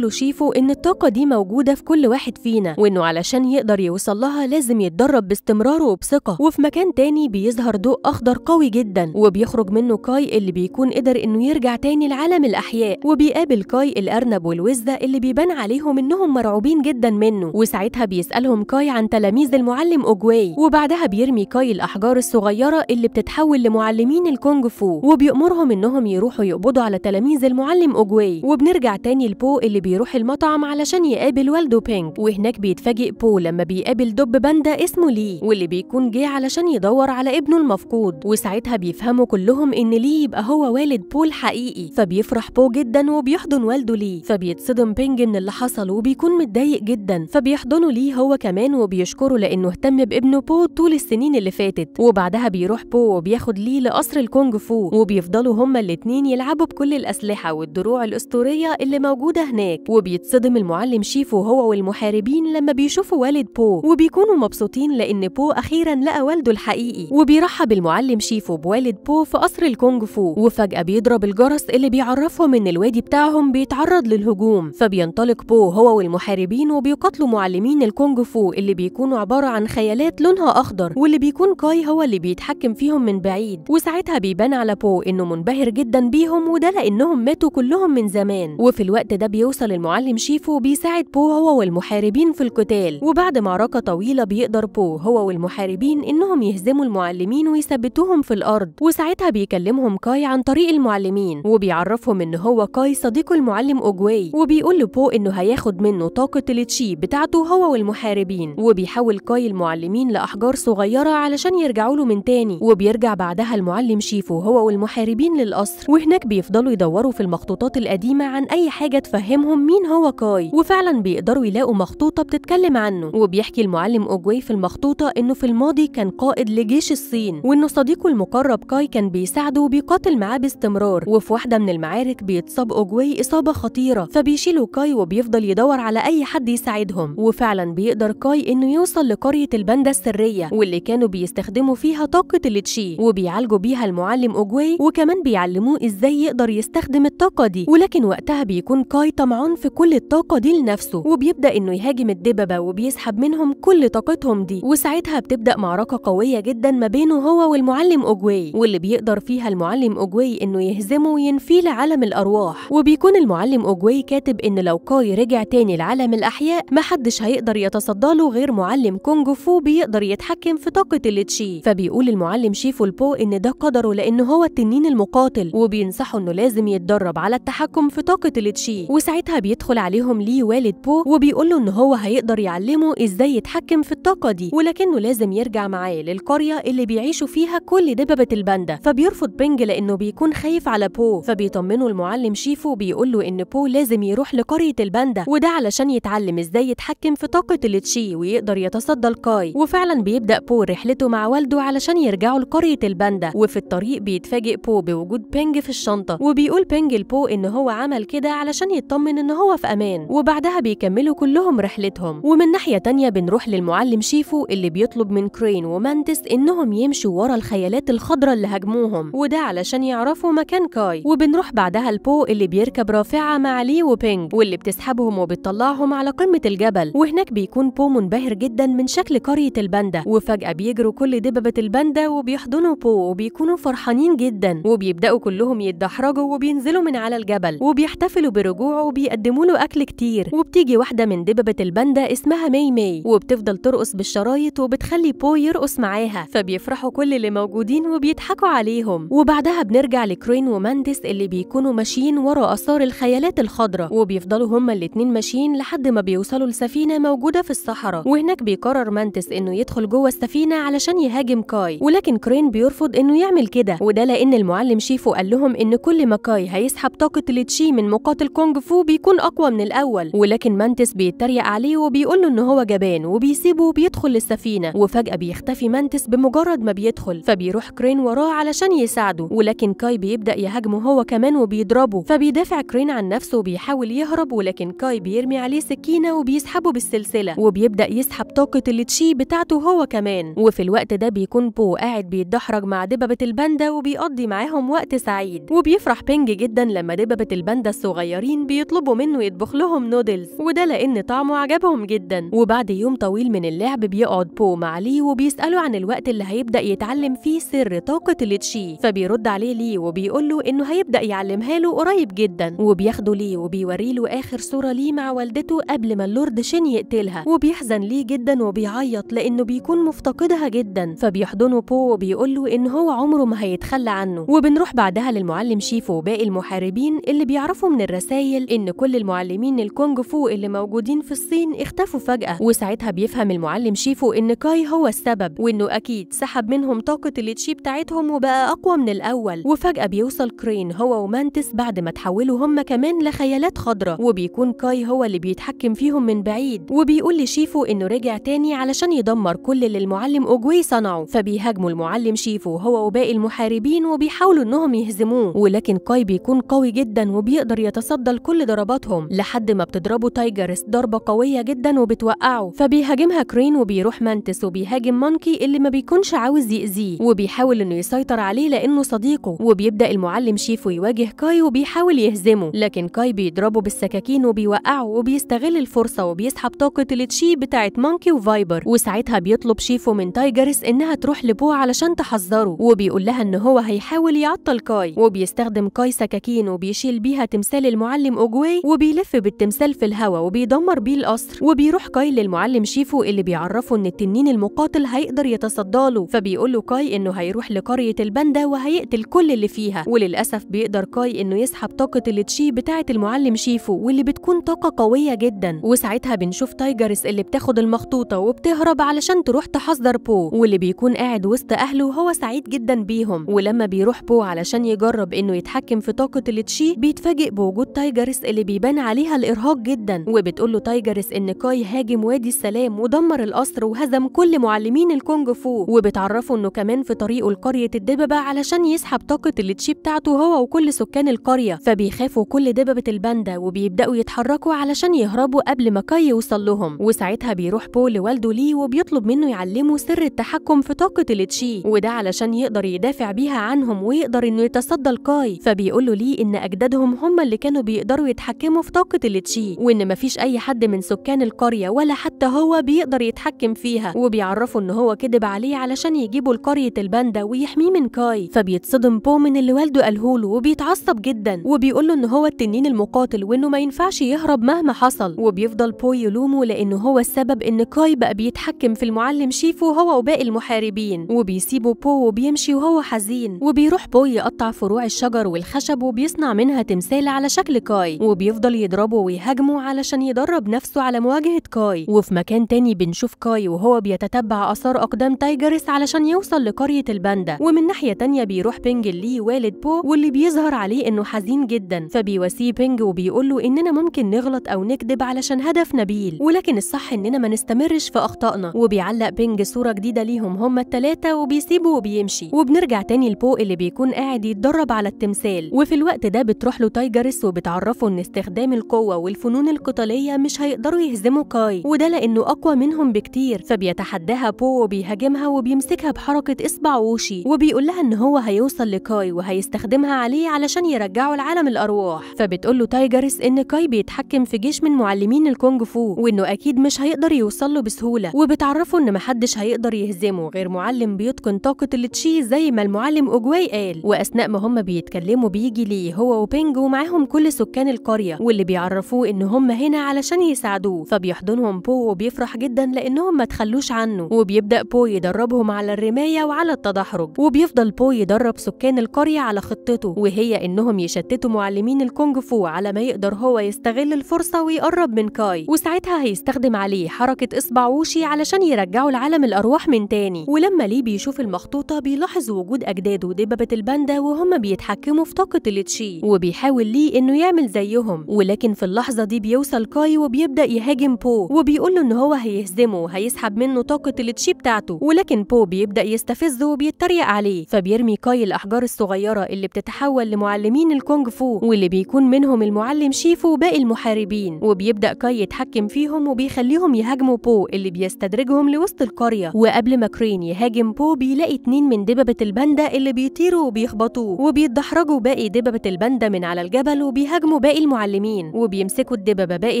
له شيفو إن الطاقة دي موجودة في كل واحد فينا وإنه علشان يقدر يوصل لها لازم يتدرب باستمرار وبثقة وفي مكان تاني بيظهر ضوء أخضر قوي جدا وبيخرج منه كاي اللي بيكون قدر إنه يرجع تاني لعالم الأحياء وبيقابل كاي الأرنب والوزة اللي بيبان عليهم إنهم مرعوبين جدا منه وساعتها بيسألهم كاي عن تلاميذ المعلم أوجواي وبعدها بيرمي كاي الأحجار الصغيرة اللي بتتحول لمعلمين الكونغ فو وبيأمرهم إنهم يروحوا يقبضوا على تلاميذ المعلم أوجواي وبنرجع تاني لبو اللي بيروح المطعم علشان يقابل والده بينج وهناك بيتفاجئ بو لما بيقابل دب باندا اسمه لي واللي بيكون جه علشان يدور على ابنه المفقود وساعتها بيفهموا كلهم إن لي يبقى هو والد بو الحقيقي فبيفرح بو جدا وبيحضن والده لي فبيتصدم بينج من اللي حصل وبيكون متضايق جدا فبيحضنه ليه هو كمان وبيشكره لأن إنه اهتم بابنه بو طول السنين اللي فاتت وبعدها بيروح بو وبياخد ليه لقصر الكونج فو وبيفضلوا هما الاتنين يلعبوا بكل الأسلحة والدروع الأسطورية اللي موجودة هناك وبيتصدم المعلم شيفو هو والمحاربين لما بيشوفوا والد بو وبيكونوا مبسوطين لأن بو أخيرا لقى والده الحقيقي وبيرحب المعلم شيفو بوالد بو في قصر الكونج فو وفجأة بيضرب الجرس اللي بيعرفهم إن الوادي بتاعهم بيتعرض للهجوم فبينطلق بو هو والمحاربين وبيقاتلوا معلمين الكونج فو اللي بيكونوا عبارة عبارة عن خيالات لونها أخضر واللي بيكون كاي هو اللي بيتحكم فيهم من بعيد وساعتها بيبان على بو إنه منبهر جدا بيهم وده لأنهم ماتوا كلهم من زمان وفي الوقت ده بيوصل المعلم شيفو بيساعد بو هو والمحاربين في القتال وبعد معركة طويلة بيقدر بو هو والمحاربين إنهم يهزموا المعلمين ويثبتوهم في الأرض وساعتها بيكلمهم كاي عن طريق المعلمين وبيعرفهم إن هو كاي صديق المعلم أوجواي وبيقول لبو إنه هياخد منه طاقة التشي بتاعته هو والمحاربين وبيحاول كاي لقاي المعلمين لأحجار صغيرة علشان يرجعوا له من تاني وبيرجع بعدها المعلم شيفو هو والمحاربين للقصر وهناك بيفضلوا يدوروا في المخطوطات القديمة عن أي حاجة تفهمهم مين هو كاي وفعلا بيقدروا يلاقوا مخطوطة بتتكلم عنه وبيحكي المعلم أوجوي في المخطوطة إنه في الماضي كان قائد لجيش الصين وإنه صديقه المقرب كاي كان بيساعده وبيقاتل معاه باستمرار وفي واحدة من المعارك بيتصاب أوجوي إصابة خطيرة فبيشيلوا كاي وبيفضل يدور على أي حد يساعدهم وفعلا بيقدر كاي إنه يوصل لك قرية الباندا السرية واللي كانوا بيستخدموا فيها طاقة التشي وبيعالجوا بيها المعلم أوجواي وكمان بيعلموه إزاي يقدر يستخدم الطاقة دي ولكن وقتها بيكون كاي طمعان في كل الطاقة دي لنفسه وبيبدأ إنه يهاجم الدببة وبيسحب منهم كل طاقتهم دي وساعتها بتبدأ معركة قوية جدا ما بينه هو والمعلم أوجواي واللي بيقدر فيها المعلم أوجواي إنه يهزمه وينفيه لعالم الأرواح وبيكون المعلم أوجواي كاتب إن لو كاي رجع تاني لعالم الأحياء محدش هيقدر يتصدى له غير معلم كونج فو بيقدر يتحكم في طاقة التشي فبيقول المعلم شيفو البو إن ده قدره لأن هو التنين المقاتل وبينصحه إنه لازم يتدرب على التحكم في طاقة التشي وساعتها بيدخل عليهم ليه والد بو وبيقول له إن هو هيقدر يعلمه إزاي يتحكم في الطاقة دي ولكنه لازم يرجع معاه للقرية اللي بيعيشوا فيها كل دببة الباندا فبيرفض بينج لأنه بيكون خايف على بو فبيطمنه المعلم شيفو بيقول له إن بو لازم يروح لقرية الباندا وده علشان يتعلم إزاي يتحكم في طاقة التشي ويقدر يتصدر بيتفضل كاي وفعلا بيبدا بو رحلته مع والده علشان يرجعوا لقريه الباندا وفي الطريق بيتفاجئ بو بوجود بينج في الشنطه وبيقول بينج لبو ان هو عمل كده علشان يطمن ان هو في امان وبعدها بيكملوا كلهم رحلتهم ومن ناحيه تانية بنروح للمعلم شيفو اللي بيطلب من كرين ومانتس انهم يمشوا ورا الخيالات الخضراء اللي هاجموهم وده علشان يعرفوا مكان كاي وبنروح بعدها لبو اللي بيركب رافعه مع لي وبينج واللي بتسحبهم وبتطلعهم على قمه الجبل وهناك بيكون بو منبهر جدا من من شكل قرية الباندا وفجأة بيجروا كل دببة الباندا وبيحضنوا بو وبيكونوا فرحانين جدا وبيبدأوا كلهم يتدحرجوا وبينزلوا من على الجبل وبيحتفلوا برجوعه وبيقدموا له أكل كتير وبتيجي واحدة من دببة الباندا اسمها مي مي وبتفضل ترقص بالشرايط وبتخلي بو يرقص معاها فبيفرحوا كل اللي موجودين وبيضحكوا عليهم وبعدها بنرجع لكرين وماندس اللي بيكونوا ماشيين ورا آثار الخيالات الخضراء وبيفضلوا هما الاتنين ماشيين لحد ما بيوصلوا لسفينة موجودة في الصحراء وهناك بيقرروا قرر مانتس انه يدخل جوه السفينه علشان يهاجم كاي ولكن كرين بيرفض انه يعمل كده وده لان المعلم شيفو قال لهم ان كل ما كاي هيسحب طاقه التشي من مقاتل كونج فو بيكون اقوى من الاول ولكن مانتس بيتريق عليه وبيقول له ان هو جبان وبيسيبه وبيدخل للسفينه وفجاه بيختفي مانتس بمجرد ما بيدخل فبيروح كرين وراه علشان يساعده ولكن كاي بيبدا يهاجمه هو كمان وبيضربه فبيدافع كرين عن نفسه وبيحاول يهرب ولكن كاي بيرمي عليه سكينه وبيسحبه بالسلسله وبيبدا يسحب طاقه اللي تشي بتاعته هو كمان وفي الوقت ده بيكون بو قاعد بيتدحرج مع دببة الباندا وبيقضي معاهم وقت سعيد وبيفرح بينج جدا لما دببة الباندا الصغيرين بيطلبوا منه يطبخ لهم نودلز وده لأن طعمه عجبهم جدا وبعد يوم طويل من اللعب بيقعد بو مع لي وبيسأله عن الوقت اللي هيبدأ يتعلم فيه سر طاقة التشي فبيرد عليه لي وبيقول له إنه هيبدأ يعلمها له قريب جدا وبياخده لي وبيوري له آخر صورة ليه مع والدته قبل ما اللورد شين يقتلها وبيحزن ليه جدا وب وبيعيط لأنه بيكون مفتقدها جدا فبيحضنه بو وبيقول له إن هو عمره ما هيتخلى عنه وبنروح بعدها للمعلم شيفو وباقي المحاربين اللي بيعرفوا من الرسايل إن كل المعلمين الكونج فو اللي موجودين في الصين اختفوا فجأة وساعتها بيفهم المعلم شيفو إن كاي هو السبب وإنه أكيد سحب منهم طاقة التشي بتاعتهم وبقى أقوى من الأول وفجأة بيوصل كرين هو ومانتس بعد ما تحولوا هم كمان لخيالات خضراء وبيكون كاي هو اللي بيتحكم فيهم من بعيد وبيقول لشيفو إنه رجع تاني تاني علشان يدمر كل اللي المعلم أوجوي صنعه فبيهاجموا المعلم شيفو هو وباقي المحاربين وبيحاولوا إنهم يهزموه ولكن كاي بيكون قوي جدا وبيقدر يتصدى لكل ضرباتهم لحد ما بتضربه تايجرس ضربة قوية جدا وبتوقعه فبيهاجمها كرين وبيروح مانتس وبيهاجم مونكي اللي ما بيكونش عاوز يأذيه وبيحاول إنه يسيطر عليه لأنه صديقه وبيبدأ المعلم شيفو يواجه كاي وبيحاول يهزمه لكن كاي بيضربه بالسكاكين وبيوقعه وبيستغل الفرصة وبيسحب طاقة التشي بتاعت مونكي وفاي فايبر وساعتها بيطلب شيفو من تايجرس انها تروح لبو علشان تحذره وبيقول لها ان هو هيحاول يعطل كاي وبيستخدم كاي سكاكين وبيشيل بيها تمثال المعلم اوجواي وبيلف بالتمثال في الهواء وبيدمر بيه القصر وبيروح كاي للمعلم شيفو اللي بيعرفه ان التنين المقاتل هيقدر يتصدى له فبيقول له كاي انه هيروح لقريه الباندا وهيقتل كل اللي فيها وللاسف بيقدر كاي انه يسحب طاقه التشي بتاعه المعلم شيفو واللي بتكون طاقه قويه جدا وساعتها بنشوف تايجرس اللي بتاخد المخطوطه وبتهرب علشان تروح تحذر بو واللي بيكون قاعد وسط أهله هو سعيد جدا بيهم ولما بيروح بو علشان يجرب إنه يتحكم في طاقة التشي بيتفاجئ بوجود تايجرس اللي بيبان عليها الإرهاق جدا وبتقول له تايجرس إن كاي هاجم وادي السلام ودمر القصر وهزم كل معلمين الكونج فو وبتعرفه إنه كمان في طريقه لقرية الدببة علشان يسحب طاقة التشي بتاعته هو وكل سكان القرية فبيخافوا كل دببة الباندا وبيبدأوا يتحركوا علشان يهربوا قبل ما كاي يوصل لهم وساعتها بيروح بو والده ليه وبيطلب منه يعلمه سر التحكم في طاقة التشي وده علشان يقدر يدافع بيها عنهم ويقدر إنه يتصدى الكاي فبيقول له ليه إن أجدادهم هم اللي كانوا بيقدروا يتحكموا في طاقة التشي وإن مفيش أي حد من سكان القرية ولا حتى هو بيقدر يتحكم فيها وبيعرفوا إن هو كذب عليه علشان يجيبوا لقرية الباندا ويحميه من كاي فبيتصدم بو من اللي والده قاله له وبيتعصب جدا وبيقول له إن هو التنين المقاتل وإنه ما ينفعش يهرب مهما حصل وبيفضل بو يلومه لأنه هو السبب إن كاي بقى بيتحكم في المعلم شيفو هو وباقي المحاربين وبيسيبوا بو وبيمشي وهو حزين وبيروح بو يقطع فروع الشجر والخشب وبيصنع منها تمثال على شكل كاي وبيفضل يضربه ويهاجمه علشان يدرب نفسه على مواجهة كاي وفي مكان تاني بنشوف كاي وهو بيتتبع آثار أقدام تايجرس علشان يوصل لقرية الباندا ومن ناحية تانية بيروح بينج ليه والد بو واللي بيظهر عليه إنه حزين جدا فبيواسيه بينج وبيقول له إننا ممكن نغلط أو نكذب علشان هدف نبيل ولكن الصح إننا ما نستمرش في اخطائنا وبيعلق بينج صوره جديده ليهم هما الثلاثه وبيسيبه وبيمشي وبنرجع تاني لبو اللي بيكون قاعد يتدرب على التمثال وفي الوقت ده بتروح له تايجرس وبتعرفه ان استخدام القوه والفنون القتاليه مش هيقدروا يهزموا كاي وده لانه اقوى منهم بكتير فبيتحداها بو وبيهاجمها وبيمسكها بحركه اصبع ووشي وبيقول لها ان هو هيوصل لكاي وهيستخدمها عليه علشان يرجعه لعالم الارواح فبتقول له تايجرس ان كاي بيتحكم في جيش من معلمين الكونج فو وانه اكيد مش هيقدر يوصل له بسهولة وبتعرفه إن محدش هيقدر يهزمه غير معلم بيتقن طاقة التشي زي ما المعلم أوجواي قال وأثناء ما هم بيتكلموا بيجي ليه هو وبينج ومعاهم كل سكان القرية واللي بيعرفوه إن هم هنا علشان يساعدوه فبيحضنهم بو وبيفرح جدا لأنهم ما تخلوش عنه وبيبدأ بو يدربهم على الرماية وعلى التدحرج وبيفضل بو يدرب سكان القرية على خطته وهي إنهم يشتتوا معلمين الكونج فو على ما يقدر هو يستغل الفرصة ويقرب من كاي وساعتها هيستخدم عليه حركة إصبع باعوشي علشان يرجعوا لعالم الأرواح من تاني ولما ليه بيشوف المخطوطة بيلاحظ وجود أجداده دببة الباندا وهم بيتحكموا في طاقة التشي وبيحاول ليه إنه يعمل زيهم ولكن في اللحظة دي بيوصل كاي وبيبدأ يهاجم بو وبيقول له إن هو هيهزمه وهيسحب منه طاقة التشي بتاعته ولكن بو بيبدأ يستفزه وبيتريق عليه فبيرمي كاي الأحجار الصغيرة اللي بتتحول لمعلمين الكونج فو واللي بيكون منهم المعلم شيفو وباقي المحاربين وبيبدأ كاي يتحكم فيهم وبيخليهم يهاجموا بو اللي بيستدرجهم لوسط القرية وقبل ما كرين يهاجم بو بيلاقي اتنين من دببة الباندا اللي بيطيروا وبيخبطوه وبيتدحرجوا باقي دببة الباندا من على الجبل وبيهاجموا باقي المعلمين وبيمسكوا الدببة باقي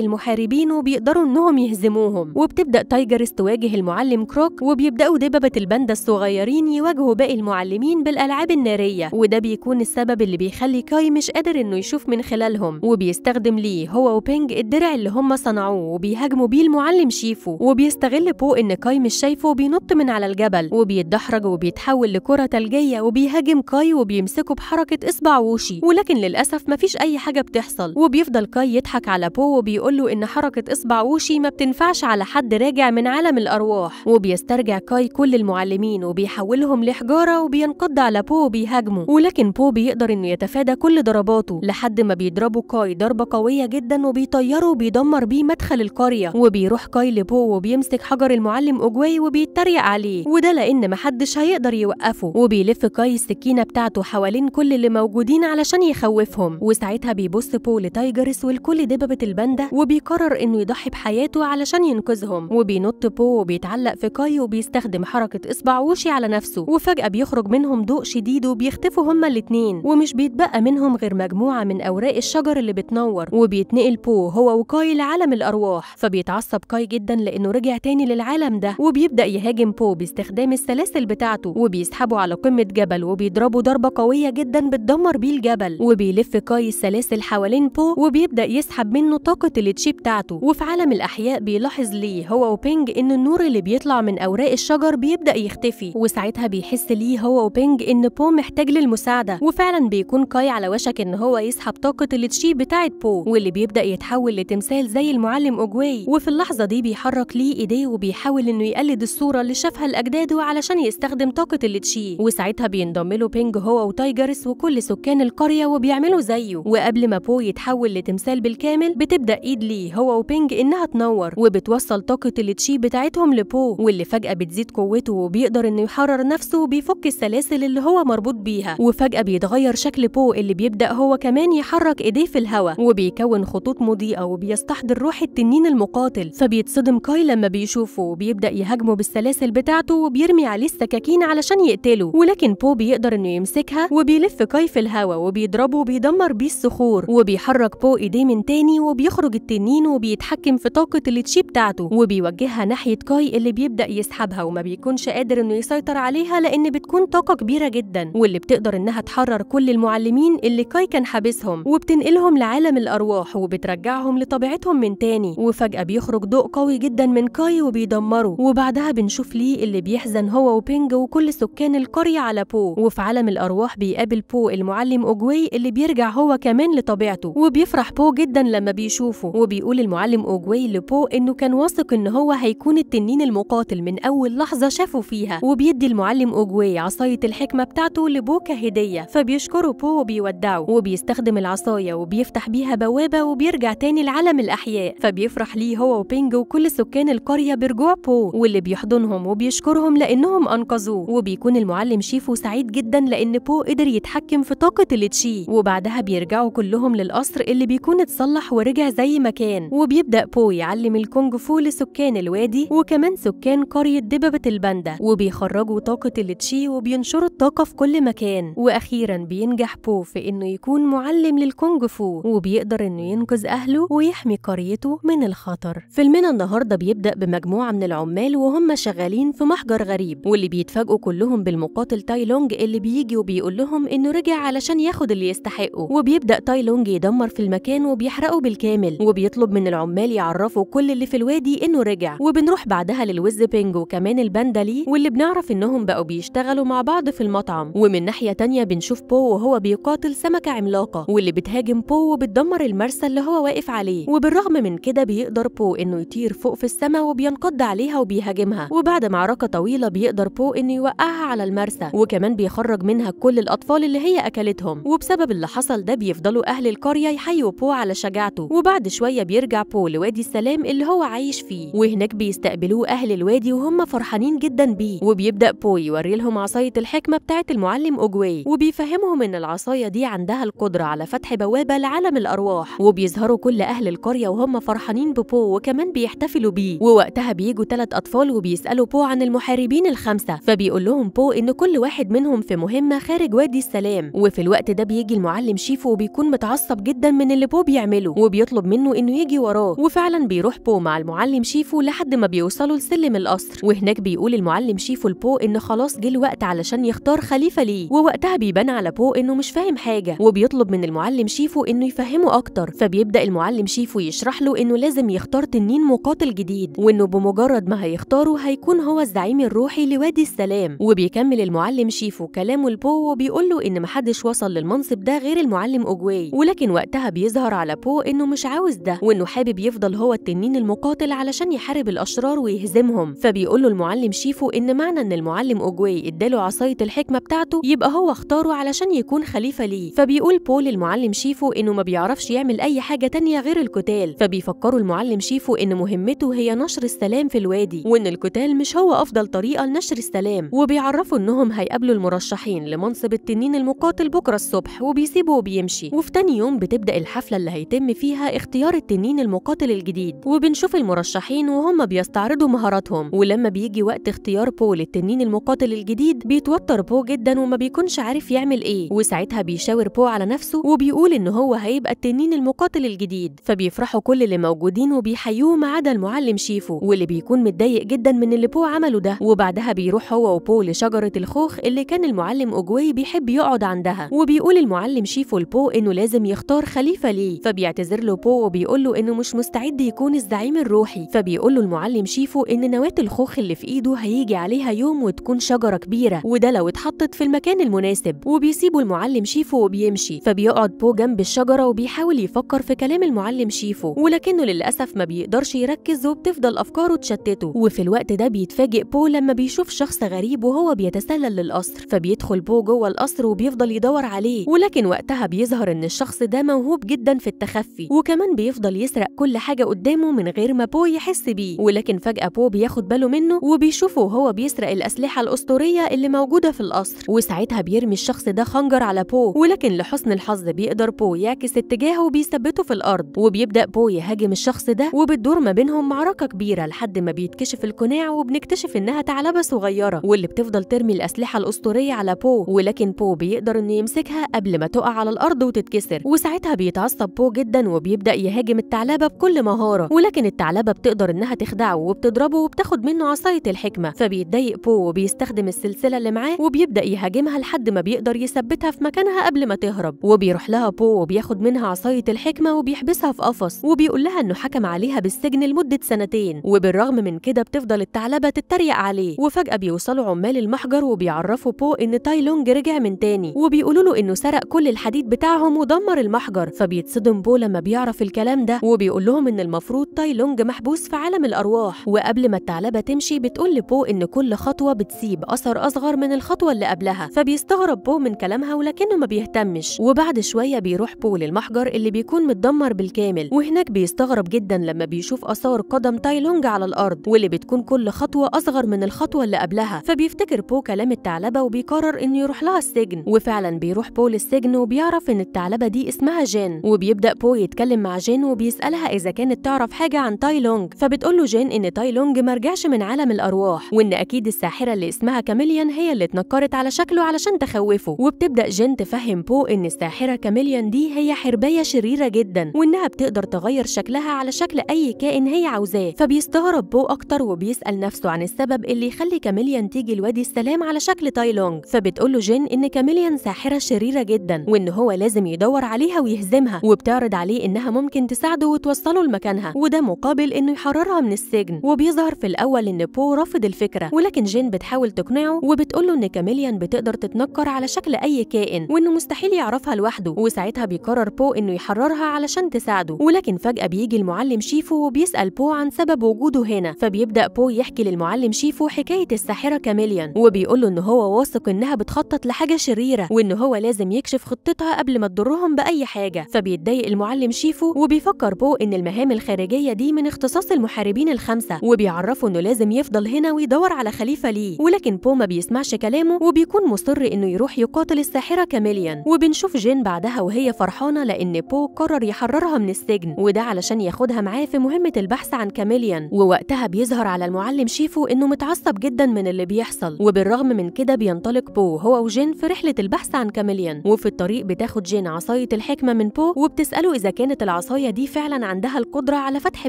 المحاربين وبيقدروا انهم يهزموهم وبتبدأ تايجرز تواجه المعلم كروك وبيبدأوا دببة الباندا الصغيرين يواجهوا باقي المعلمين بالألعاب النارية وده بيكون السبب اللي بيخلي كاي مش قادر انه يشوف من خلالهم وبيستخدم ليه هو وبينج الدرع اللي هم صنعوه وبيهاجموا بيه المعلم شيفو وبي بيستغل بو إن كاي مش شايفه بينط من على الجبل وبيتدحرج وبيتحول لكرة ثلجية وبيهاجم كاي وبيمسكه بحركة إصبع ووشي ولكن للأسف مفيش أي حاجة بتحصل وبيفضل كاي يضحك على بو وبيقول له إن حركة إصبع ووشي ما بتنفعش على حد راجع من عالم الأرواح وبيسترجع كاي كل المعلمين وبيحولهم لحجارة وبينقض على بو وبيهاجمه ولكن بو بيقدر إنه يتفادى كل ضرباته لحد ما بيضربه كاي ضربة قوية جدا وبيطيره وبيدمر بيه مدخل القرية وبيروح كاي لبو وبي بيمسك حجر المعلم اوجواي وبيتريق عليه وده لأن محدش هيقدر يوقفه وبيلف كاي السكينة بتاعته حوالين كل اللي موجودين علشان يخوفهم وساعتها بيبص بو لتايجرس والكل دببة الباندا وبيقرر إنه يضحي بحياته علشان ينقذهم وبينط بو وبيتعلق في كاي وبيستخدم حركة إصبع وشي على نفسه وفجأة بيخرج منهم ضوء شديد وبيختفوا هما الاتنين ومش بيتبقى منهم غير مجموعة من أوراق الشجر اللي بتنور وبيتنقل بو هو وكاي لعالم الأرواح فبيتعصب كاي جدا لأنه رجع تاني للعالم ده وبيبدأ يهاجم بو باستخدام السلاسل بتاعته وبيسحبه على قمة جبل وبيضربه ضربة قوية جدا بتدمر بيه الجبل وبيلف كاي السلاسل حوالين بو وبيبدأ يسحب منه طاقة التشي بتاعته وفي عالم الأحياء بيلاحظ ليه هو وبينج إن النور اللي بيطلع من أوراق الشجر بيبدأ يختفي وساعتها بيحس ليه هو وبينج إن بو محتاج للمساعدة وفعلا بيكون كاي على وشك إن هو يسحب طاقة التشي بتاعت بو واللي بيبدأ يتحول لتمثال زي المعلم أوجواي وفي اللحظة دي بيحرك ليه ليه ايديه وبيحاول انه يقلد الصوره اللي شافها لاجداده علشان يستخدم طاقه التشي وساعتها بينضم له بينج هو وتايجرس وكل سكان القريه وبيعملوا زيه وقبل ما بو يتحول لتمثال بالكامل بتبدا ايد ليه هو وبينج انها تنور وبتوصل طاقه التشي بتاعتهم لبو واللي فجاه بتزيد قوته وبيقدر انه يحرر نفسه وبيفك السلاسل اللي هو مربوط بيها وفجاه بيتغير شكل بو اللي بيبدا هو كمان يحرك ايديه في الهواء وبيكون خطوط مضيئه وبيستحضر روح التنين المقاتل فبيتصدم كايلا لما بيشوفه بيبدأ يهاجمه بالسلاسل بتاعته وبيرمي عليه السكاكين علشان يقتله ولكن بو بيقدر إنه يمسكها وبيلف كاي في الهوا وبيضربه وبيدمر بيه الصخور وبيحرك بو إيديه من تاني وبيخرج التنين وبيتحكم في طاقة التشي بتاعته وبيوجهها ناحية كاي اللي بيبدأ يسحبها وما بيكونش قادر إنه يسيطر عليها لأن بتكون طاقة كبيرة جدا واللي بتقدر إنها تحرر كل المعلمين اللي كاي كان حابسهم وبتنقلهم لعالم الأرواح وبترجعهم لطبيعتهم من تاني وفجأة بيخرج ضوء قوي جدا من بينقاي وبيدمره وبعدها بنشوف ليه اللي بيحزن هو وبينج وكل سكان القرية على بو وفي عالم الأرواح بيقابل بو المعلم أوجوي اللي بيرجع هو كمان لطبيعته وبيفرح بو جدا لما بيشوفه وبيقول المعلم أوجوي لبو إنه كان واثق إن هو هيكون التنين المقاتل من أول لحظة شافه فيها وبيدي المعلم أوجوي عصاية الحكمة بتاعته لبو كهدية فبيشكره بو وبيودعه وبيستخدم العصاية وبيفتح بيها بوابة وبيرجع تاني لعالم الأحياء فبيفرح ليه هو وبينج وكل سكان القرية برجوع بو واللي بيحضنهم وبيشكرهم لأنهم أنقذوه وبيكون المعلم شيفو سعيد جدا لأن بو قدر يتحكم في طاقة التشي وبعدها بيرجعوا كلهم للقصر اللي بيكون اتصلح ورجع زي ما كان وبيبدأ بو يعلم الكونج فو لسكان الوادي وكمان سكان قرية دببة الباندا وبيخرجوا طاقة التشي وبينشروا الطاقة في كل مكان وأخيرا بينجح بو في إنه يكون معلم للكونج فو وبيقدر إنه ينقذ أهله ويحمي قريته من الخطر فيلمنا النهارده بيبدأ بيبدأ بمجموعة من العمال وهم شغالين في محجر غريب واللي بيتفاجئوا كلهم بالمقاتل تاي لونج اللي بيجي وبيقول لهم إنه رجع علشان ياخد اللي يستحقه وبيبدأ تاي لونج يدمر في المكان وبيحرقه بالكامل وبيطلب من العمال يعرفوا كل اللي في الوادي إنه رجع وبنروح بعدها للوز بينج وكمان البندلي واللي بنعرف إنهم بقوا بيشتغلوا مع بعض في المطعم ومن ناحية تانية بنشوف بو وهو بيقاتل سمكة عملاقة واللي بتهاجم بو وبتدمر المرسى اللي هو واقف عليه وبالرغم من كده بيقدر بو إنه يطير فوق في السماء الهزيمة وبينقض عليها وبيهاجمها وبعد معركة طويلة بيقدر بو إنه يوقعها على المرسى وكمان بيخرج منها كل الأطفال اللي هي أكلتهم وبسبب اللي حصل ده بيفضلوا أهل القرية يحيوا بو على شجاعته وبعد شوية بيرجع بو لوادي السلام اللي هو عايش فيه وهناك بيستقبلوه أهل الوادي وهم فرحانين جدا بيه وبيبدأ بو يوري لهم عصاية الحكمة بتاعة المعلم أوجواي وبيفهمهم إن العصاية دي عندها القدرة على فتح بوابة لعالم الأرواح وبيظهروا كل أهل القرية وهم فرحانين ببو وكمان بيحتفلوا بيه ووقتها بيجوا ثلاث أطفال وبيسألوا بو عن المحاربين الخمسة فبيقول لهم بو إن كل واحد منهم في مهمة خارج وادي السلام وفي الوقت ده بيجي المعلم شيفو وبيكون متعصب جدا من اللي بو بيعمله وبيطلب منه إنه يجي وراه وفعلا بيروح بو مع المعلم شيفو لحد ما بيوصلوا لسلم القصر وهناك بيقول المعلم شيفو لبو إن خلاص جه الوقت علشان يختار خليفة ليه ووقتها بيبان على بو إنه مش فاهم حاجة وبيطلب من المعلم شيفو إنه يفهمه أكتر فبيبدأ المعلم شيفو يشرح له إنه لازم يختار تنين مقاتل جديد الجديد وانه بمجرد ما هيختاره هيكون هو الزعيم الروحي لوادي السلام وبيكمل المعلم شيفو كلامه لبو وبيقول له ان محدش وصل للمنصب ده غير المعلم اوجواي ولكن وقتها بيظهر على بو انه مش عاوز ده وانه حابب يفضل هو التنين المقاتل علشان يحارب الاشرار ويهزمهم فبيقول له المعلم شيفو ان معنى ان المعلم اوجواي اداله عصايه الحكمه بتاعته يبقى هو اختاره علشان يكون خليفه ليه فبيقول بو للمعلم شيفو انه ما بيعرفش يعمل اي حاجه تانية غير القتال فبيفكروا المعلم شيفو ان مهمته هي نشر السلام في الوادي وإن القتال مش هو أفضل طريقة لنشر السلام وبيعرفوا إنهم هيقابلوا المرشحين لمنصب التنين المقاتل بكرة الصبح وبيسيبه وبيمشي وفي تاني يوم بتبدأ الحفلة اللي هيتم فيها اختيار التنين المقاتل الجديد وبنشوف المرشحين وهم بيستعرضوا مهاراتهم ولما بيجي وقت اختيار بو للتنين المقاتل الجديد بيتوتر بو جدا وما بيكونش عارف يعمل ايه وساعتها بيشاور بو على نفسه وبيقول ان هو هيبقى التنين المقاتل الجديد فبيفرحوا كل اللي موجودين وبيحيوه ما عدا المعلم شيفو واللي بيكون متضايق جدا من اللي بو عمله ده وبعدها بيروح هو وبو لشجرة الخوخ اللي كان المعلم اوجوي بيحب يقعد عندها وبيقول المعلم شيفو لبو إنه لازم يختار خليفة ليه فبيعتذر له بو وبيقول له إنه مش مستعد يكون الزعيم الروحي فبيقول له المعلم شيفو إن نواة الخوخ اللي في إيده هيجي عليها يوم وتكون شجرة كبيرة وده لو اتحطت في المكان المناسب وبيسيبه المعلم شيفو وبيمشي فبيقعد بو جنب الشجرة وبيحاول يفكر في كلام المعلم شيفو ولكنه للأسف ما بيقدرش يركز وبتف بتفضل أفكاره تشتته وفي الوقت ده بيتفاجئ بو لما بيشوف شخص غريب وهو بيتسلل للقصر فبيدخل بو جوه القصر وبيفضل يدور عليه ولكن وقتها بيظهر إن الشخص ده موهوب جدا في التخفي وكمان بيفضل يسرق كل حاجة قدامه من غير ما بو يحس بيه ولكن فجأة بو بياخد باله منه وبيشوفه وهو بيسرق الأسلحة الأسطورية اللي موجودة في القصر وساعتها بيرمي الشخص ده خنجر على بو ولكن لحسن الحظ بيقدر بو يعكس اتجاهه وبيثبته في الأرض وبيبدأ بو يهاجم الشخص ده وبتدور ما بينهم معركة كبيرة لحد ما بيتكشف القناع وبنكتشف إنها ثعلبة صغيرة واللي بتفضل ترمي الأسلحة الأسطورية على بو ولكن بو بيقدر إنه يمسكها قبل ما تقع على الأرض وتتكسر وساعتها بيتعصب بو جدا وبيبدأ يهاجم الثعلبة بكل مهارة ولكن الثعلبة بتقدر إنها تخدعه وبتضربه وبتاخد منه عصاية الحكمة فبيتضايق بو وبيستخدم السلسلة اللي معاه وبيبدأ يهاجمها لحد ما بيقدر يثبتها في مكانها قبل ما تهرب وبيروح لها بو وبياخد منها عصاية الحكمة وبيحبسها في قفص وبيقول لها إنه حكم عليها بالسجن لمدة سنتين سنتين وبالرغم من كده بتفضل الثعلبه تتريق عليه وفجاه بيوصلوا عمال المحجر وبيعرفوا بو ان تاي لونج رجع من تاني وبيقولوا له انه سرق كل الحديد بتاعهم ودمر المحجر فبيتصدم بو لما بيعرف الكلام ده وبيقول لهم ان المفروض تاي لونج محبوس في عالم الارواح وقبل ما الثعلبه تمشي بتقول لبو ان كل خطوه بتسيب اثر اصغر من الخطوه اللي قبلها فبيستغرب بو من كلامها ولكنه ما بيهتمش وبعد شويه بيروح بو للمحجر اللي بيكون متدمر بالكامل وهناك بيستغرب جدا لما بيشوف اثار قدم تايلونج على الأرض واللي بتكون كل خطوة أصغر من الخطوة اللي قبلها فبيفتكر بو كلام الثعلبة وبيقرر إنه يروح لها السجن وفعلا بيروح بو للسجن وبيعرف إن الثعلبة دي اسمها جين وبيبدأ بو يتكلم مع جين وبيسألها إذا كانت تعرف حاجة عن تايلونج فبتقول له جين إن تايلونج مرجعش من عالم الأرواح وإن أكيد الساحرة اللي اسمها كاميليان هي اللي اتنكرت على شكله علشان تخوفه وبتبدأ جين تفهم بو إن الساحرة كاميليان دي هي حرباية شريرة جدا وإنها بتقدر تغير شكلها على شكل أي كائن هي عاوزاه فبيستغرب بو أكتر وبيسأل نفسه عن السبب اللي يخلي كاميليان تيجي لوادي السلام على شكل تاي لونج فبتقول له جين إن كاميليان ساحرة شريرة جدا وإن هو لازم يدور عليها ويهزمها وبتعرض عليه إنها ممكن تساعده وتوصله لمكانها وده مقابل إنه يحررها من السجن وبيظهر في الأول إن بو رافض الفكرة ولكن جين بتحاول تقنعه وبتقول له إن كاميليان بتقدر تتنكر على شكل أي كائن وإنه مستحيل يعرفها لوحده وساعتها بيقرر بو إنه يحررها علشان تساعده ولكن فجأة بيجي المعلم شيفو وبيسأل بو عن سبب سبب وجوده هنا فبيبدا بو يحكي للمعلم شيفو حكايه الساحره كاميليان وبيقول له ان هو واثق انها بتخطط لحاجه شريره وان هو لازم يكشف خطتها قبل ما تضرهم باي حاجه فبيتضايق المعلم شيفو وبيفكر بو ان المهام الخارجيه دي من اختصاص المحاربين الخمسه وبيعرفه انه لازم يفضل هنا ويدور على خليفه ليه ولكن بو ما بيسمعش كلامه وبيكون مصر انه يروح يقاتل الساحره كاميليان وبنشوف جين بعدها وهي فرحانه لان بو قرر يحررها من السجن وده علشان ياخدها معاه في مهمه البحث عن كاميليان مليون ووقتها بيظهر على المعلم شيفو انه متعصب جدا من اللي بيحصل وبالرغم من كده بينطلق بو هو وجين في رحله البحث عن كاميليان وفي الطريق بتاخد جين عصايه الحكمه من بو وبتساله اذا كانت العصايه دي فعلا عندها القدره على فتح